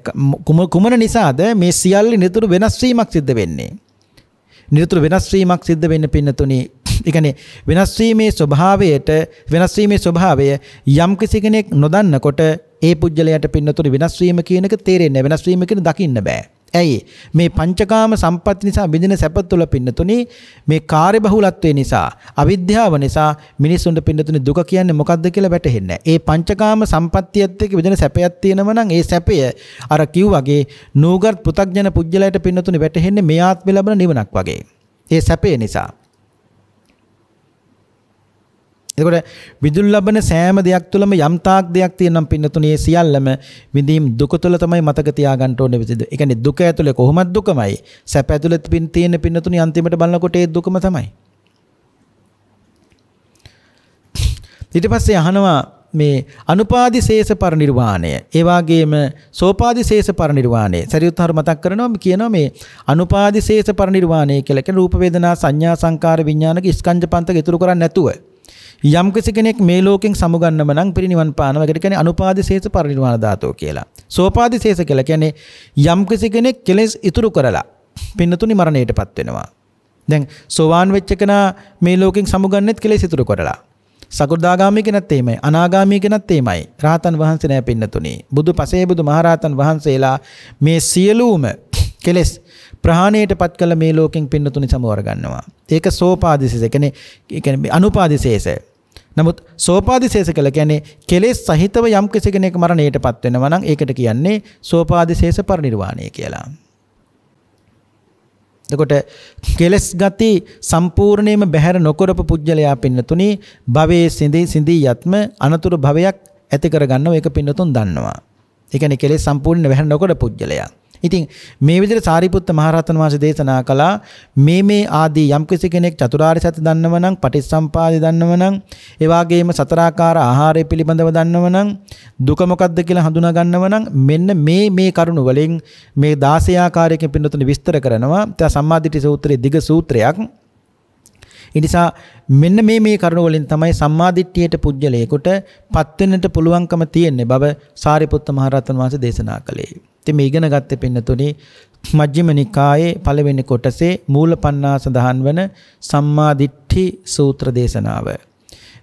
කුමන නිසාද මේ සියල්ල නිතර වෙනස් වීමක් සිද්ධ වෙන්නේ? නිරතුරු වෙනස් වීමක් සිද්ධ වෙන්න පින්නතුනි. ඒ කියන්නේ වෙනස් වීමේ ස්වභාවයට වෙනස් වීමේ ස්වභාවය යම් කිසි කෙනෙක් නොදන්නකොට ඒ පුජ්‍යලයට පින්නතුනි වෙනස් වීම කියන එක තේරෙන්නේ වෙනස් වීම කියන දකින්න බෑ. ඇයි මේ පංචකාම සම්පත් නිසා බිඳින සැප තුළ පින්නතුනේ මේ කාර්ය බහුලත්වය නිසා අවිද්‍යාව නිසා මිනිසුන්ට පින්නතුනේ දුක කියන්නේ මොකද්ද කියලා වැටහෙන්නේ ඒ පංචකාම සම්පත්තියත් එක්ක බිඳින සැපයක් තියෙනම නම් ඒ සැපය අර කිව්වාගේ නූගත් පෘ탁ජන පුජ්‍යලයට පින්නතුනේ වැටහෙන්නේ මේ ආත්මේ ලැබෙන නිවනක් වගේ ඒ සැපේ නිසා එතකොට විදුල් ලබන සෑම දෙයක් තුළම යම් තාක් දෙයක් තියෙනම් පින්නතුනේ සියල්ලම විඳීම් දුක තුළ තමයි මතක තියාගන්න ඕනේ විදිහට. ඒ කියන්නේ දුක ඇතුලේ කොහොමද දුකමයි. සැප ඇතුලේ පින් තියෙන පින්නතුනේ අන්තිමට බලනකොට ඒ දුකම තමයි. ඊට පස්සේ අහනවා මේ අනුපාදි ශේෂ පරිනිර්වාණය. ඒ වගේම සෝපාදි ශේෂ පරිනිර්වාණය. සරියුත්තර මතක් කරනවා කියනවා මේ අනුපාදි ශේෂ පරිනිර්වාණය කියලා කියන රූප වේදනා සංඥා සංකාර විඥානක ස්කන්ධ පන්තක ඉතුරු කරන්නේ නැතුව යම් කෙනෙක් මේ ලෝකෙන් සමුගන්නම නම් පිරිනිවන් පානවා. ඒකට කියන්නේ අනුපාදි ශේෂ පරිනිර්වාණ ධාතෝ කියලා. සෝපාදි ශේෂ කියලා කියන්නේ යම් කෙනෙක් කෙලෙස් ඉතුරු කරලා පින්නතුනි මරණයටපත් වෙනවා. දැන් සෝවාන් වෙච්ච කෙනා මේ ලෝකෙන් සමුගන්නෙත් කෙලෙස් ඉතුරු කරලා. සකෘදාගාමී කෙනත් එහෙමයි අනාගාමී කෙනත් එහෙමයි රාතන් වහන්සේ නෑ පින්නතුනි බුදු පසේ බුදු මහරහතන් වහන්සේලා මේ සියලුම කෙලෙස් ප්‍රහාණයටපත් කළ මේ ලෝකෙන් පින්නතුනි සමවර ගන්නවා ඒක සෝපාදිසෙස කියන්නේ කියන්නේ අනුපාදිසෙස නමුත් සෝපාදිශේෂ කළ කියන්නේ කෙලෙස් සහිතව යම් කෙනෙක් මරණයටපත් වෙනවා නම් ඒකට කියන්නේ සෝපාදිශේෂ පරිණිරවාණය කියලා. එතකොට කෙලස් ගති සම්පූර්ණයෙන්ම බැහැර නොකරපු පුජ්‍යලයා පින්නතුනි භවයේ සිඳී සිඳී යත්ම අනතුරු භවයක් ඇති කරගන්නව ඒක පින්නතුන් දන්නවා. ඒ කියන්නේ කෙලෙස් සම්පූර්ණයෙන් බැහැර නොකර පුජ්‍යලයා. ඉතින් මේ විදිහට සාරිපුත්ත මහරහතන් වහන්සේ දේශනා කළා මේ මේ ආදී යම් කෙනෙක් චතුරාර්ය සත්‍ය දන්නව නම් පටිච්චසම්පාදේ දන්නව නම් ඒ වගේම සතරාකාර ආහාරය පිළිබඳව දන්නව නම් දුක මොකක්ද කියලා හඳුනා ගන්නව නම් මෙන්න මේ මේ කරුණු වලින් මේ 16 ආකාරයකින් පින්නතුනේ විස්තර කරනවා. ඒක සම්මාදිට්ඨි සූත්‍රයේ දිග සූත්‍රයක්. එනිසා මෙන්න මේ මේ කරුණ වලින් තමයි සම්මාදිට්ඨියට පුජ්‍යලයකට පත් වෙන්නට පුළුවන්කම තියෙන්නේ බව සාරිපුත්ත මහරහතන් වහන්සේ දේශනා කළේ. ඉතින් මේ ඉගෙන ගත්තේ පින්නතුනේ මජ්ක්‍ධිම නිකායේ පළවෙනි කොටසේ මූලපන්නා සඳහන් වන සම්මාදිට්ඨි සූත්‍ර දේශනාව.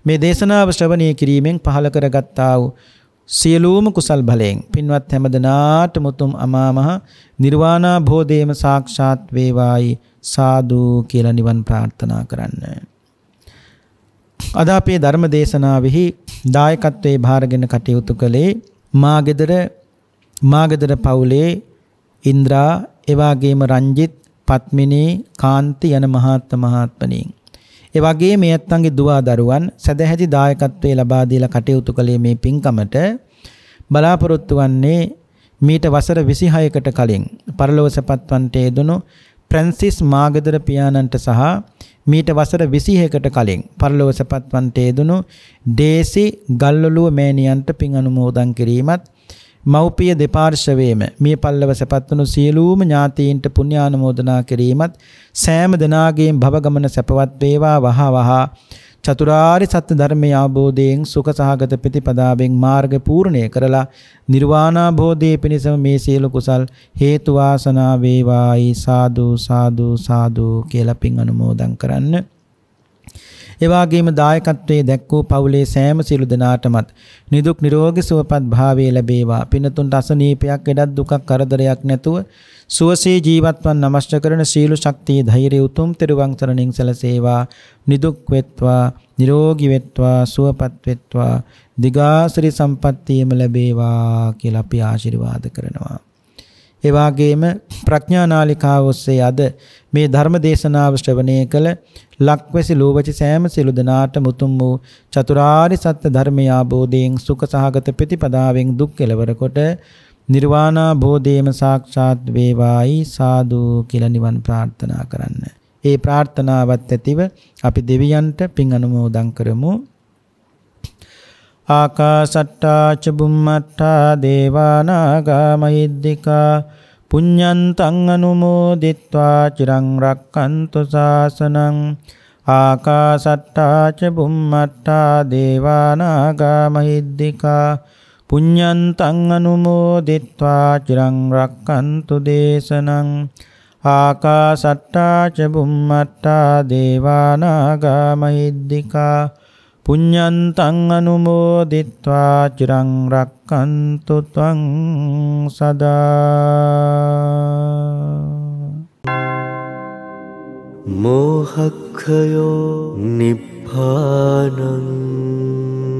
මේ දේශනාව ශ්‍රවණය කිරීමෙන් පහළ කරගත්තා වූ සියලූම කුසල් බලයෙන් පින්වත් හැමදනාට මුතුම් අමාමහ නිර්වාණා භෝධේම සාක්ෂාත් වේවායි සාදු කියලා නිවන් ප්‍රාර්ථනා කරන්න. අද අපේ ධර්ම දේශනාවෙහි දායකත්වයේ භාරගෙන කටයුතු කළේ මාගෙදර මාගෙදර පවුලේ ඉන්ද්‍රා එවාගේම රංජිත් පත්මිනී කාන්ති යන මහත්ම මහත්මණීන් ඒ වගේම මේ ඇත්තන්ගේ දුවා දරුවන් සදැහැති දායකත්වයේ ලබා දීලා කටයුතු කළේ මේ පින්කමට බලාපොරොත්තු වන්නේ මීට වසර 26කට කලින් පරලොව සපත්වන්ට යෙදුණු ප්‍රැන්සිස් මාගදර පියාණන්ට සහ මීට වසර 21කට කලින් පරලොව සපත්වන්ට යෙදුණු ඩේසි ගල්ලලුව මෑණියන්ට පින් අනුමෝදන් කිරීමත් මව්පිය දෙපාර්ශවයේම මිය පල්ලව සැපත් වුණු සියලුම ඥාතීන්ට පුණ්‍යානුමෝදනා කිරීමත් සෑම දෙනාගේම භවගමන සැපවත් වේවා වහා වහා චතුරාරි සත්‍ය ධර්මය අවබෝධයෙන් සුඛ සහගත ප්‍රතිපදාවෙන් මාර්ග පූර්ණය කරලා නිර්වාණාභෝධයේ පිණසම මේ සියලු කුසල් හේතු වාසනා වේවායි සාදු සාදු සාදු කියලා පින් අනුමෝදන් කරන්නේ එවාගේම දායකත්වයේ දැක්වූ පවුලේ සෑම සිළු දෙනාටමත් නිදුක් නිරෝගී සුවපත් භාවය ලැබේවා. පිනතුන්ට අසනීපයක්, එඩක් දුකක්, කරදරයක් නැතුව සුවසේ ජීවත්වන් නමස්ත කරන සීල ශක්තිය ධෛර්ය උතුම් තෙරුවන් සරණින් සැලසේවා. නිදුක් වෙත්වා, නිරෝගී වෙත්වා, සුවපත් වෙත්වා, දිගාසිරි සම්පත්තියම ලැබේවා කියලා අපි ආශිර්වාද කරනවා. ඒ වාගේම ප්‍රඥානාලිකාව ඔස්සේ අද මේ ධර්ම දේශනාව ශ්‍රවණය කළ ලක්වැසි ලෝවචි සෑම සිළු දනාට මුතුම් වූ චතුරාරි සත්‍ය ධර්මය ආબોධයෙන් සුඛ සහගත ප්‍රතිපදාවෙන් දුක් කෙලවර කොට නිර්වාණ බෝධේම සාක්ෂාත් වේවායි සාදු කියලා නිවන් ප්‍රාර්ථනා කරන්න. ඒ ප්‍රාර්ථනාවත් ඇතිව අපි දෙවියන්ට පින් අනුමෝදන් කරමු. ආකාසට්ටා චබුම්මට්ටා දේවානාගාමයිද්దికා පුඤ්ඤන්තං අනුමෝදිත්වා චිරං රක්칸තු සාසනං ආකාසට්ටා චබුම්මට්ටා දේවානාගාමයිද්దికා පුඤ්ඤන්තං අනුමෝදිත්වා චිරං රක්칸තු දේශනං ආකාසට්ටා චබුම්මට්ටා දේවානාගාමයිද්దికා පුඤ්ඤන්තං අනුමෝදිත්වා චිරං රක්칸තු ත්වං සදා මෝහක්ඛයෝ නිබ්බානං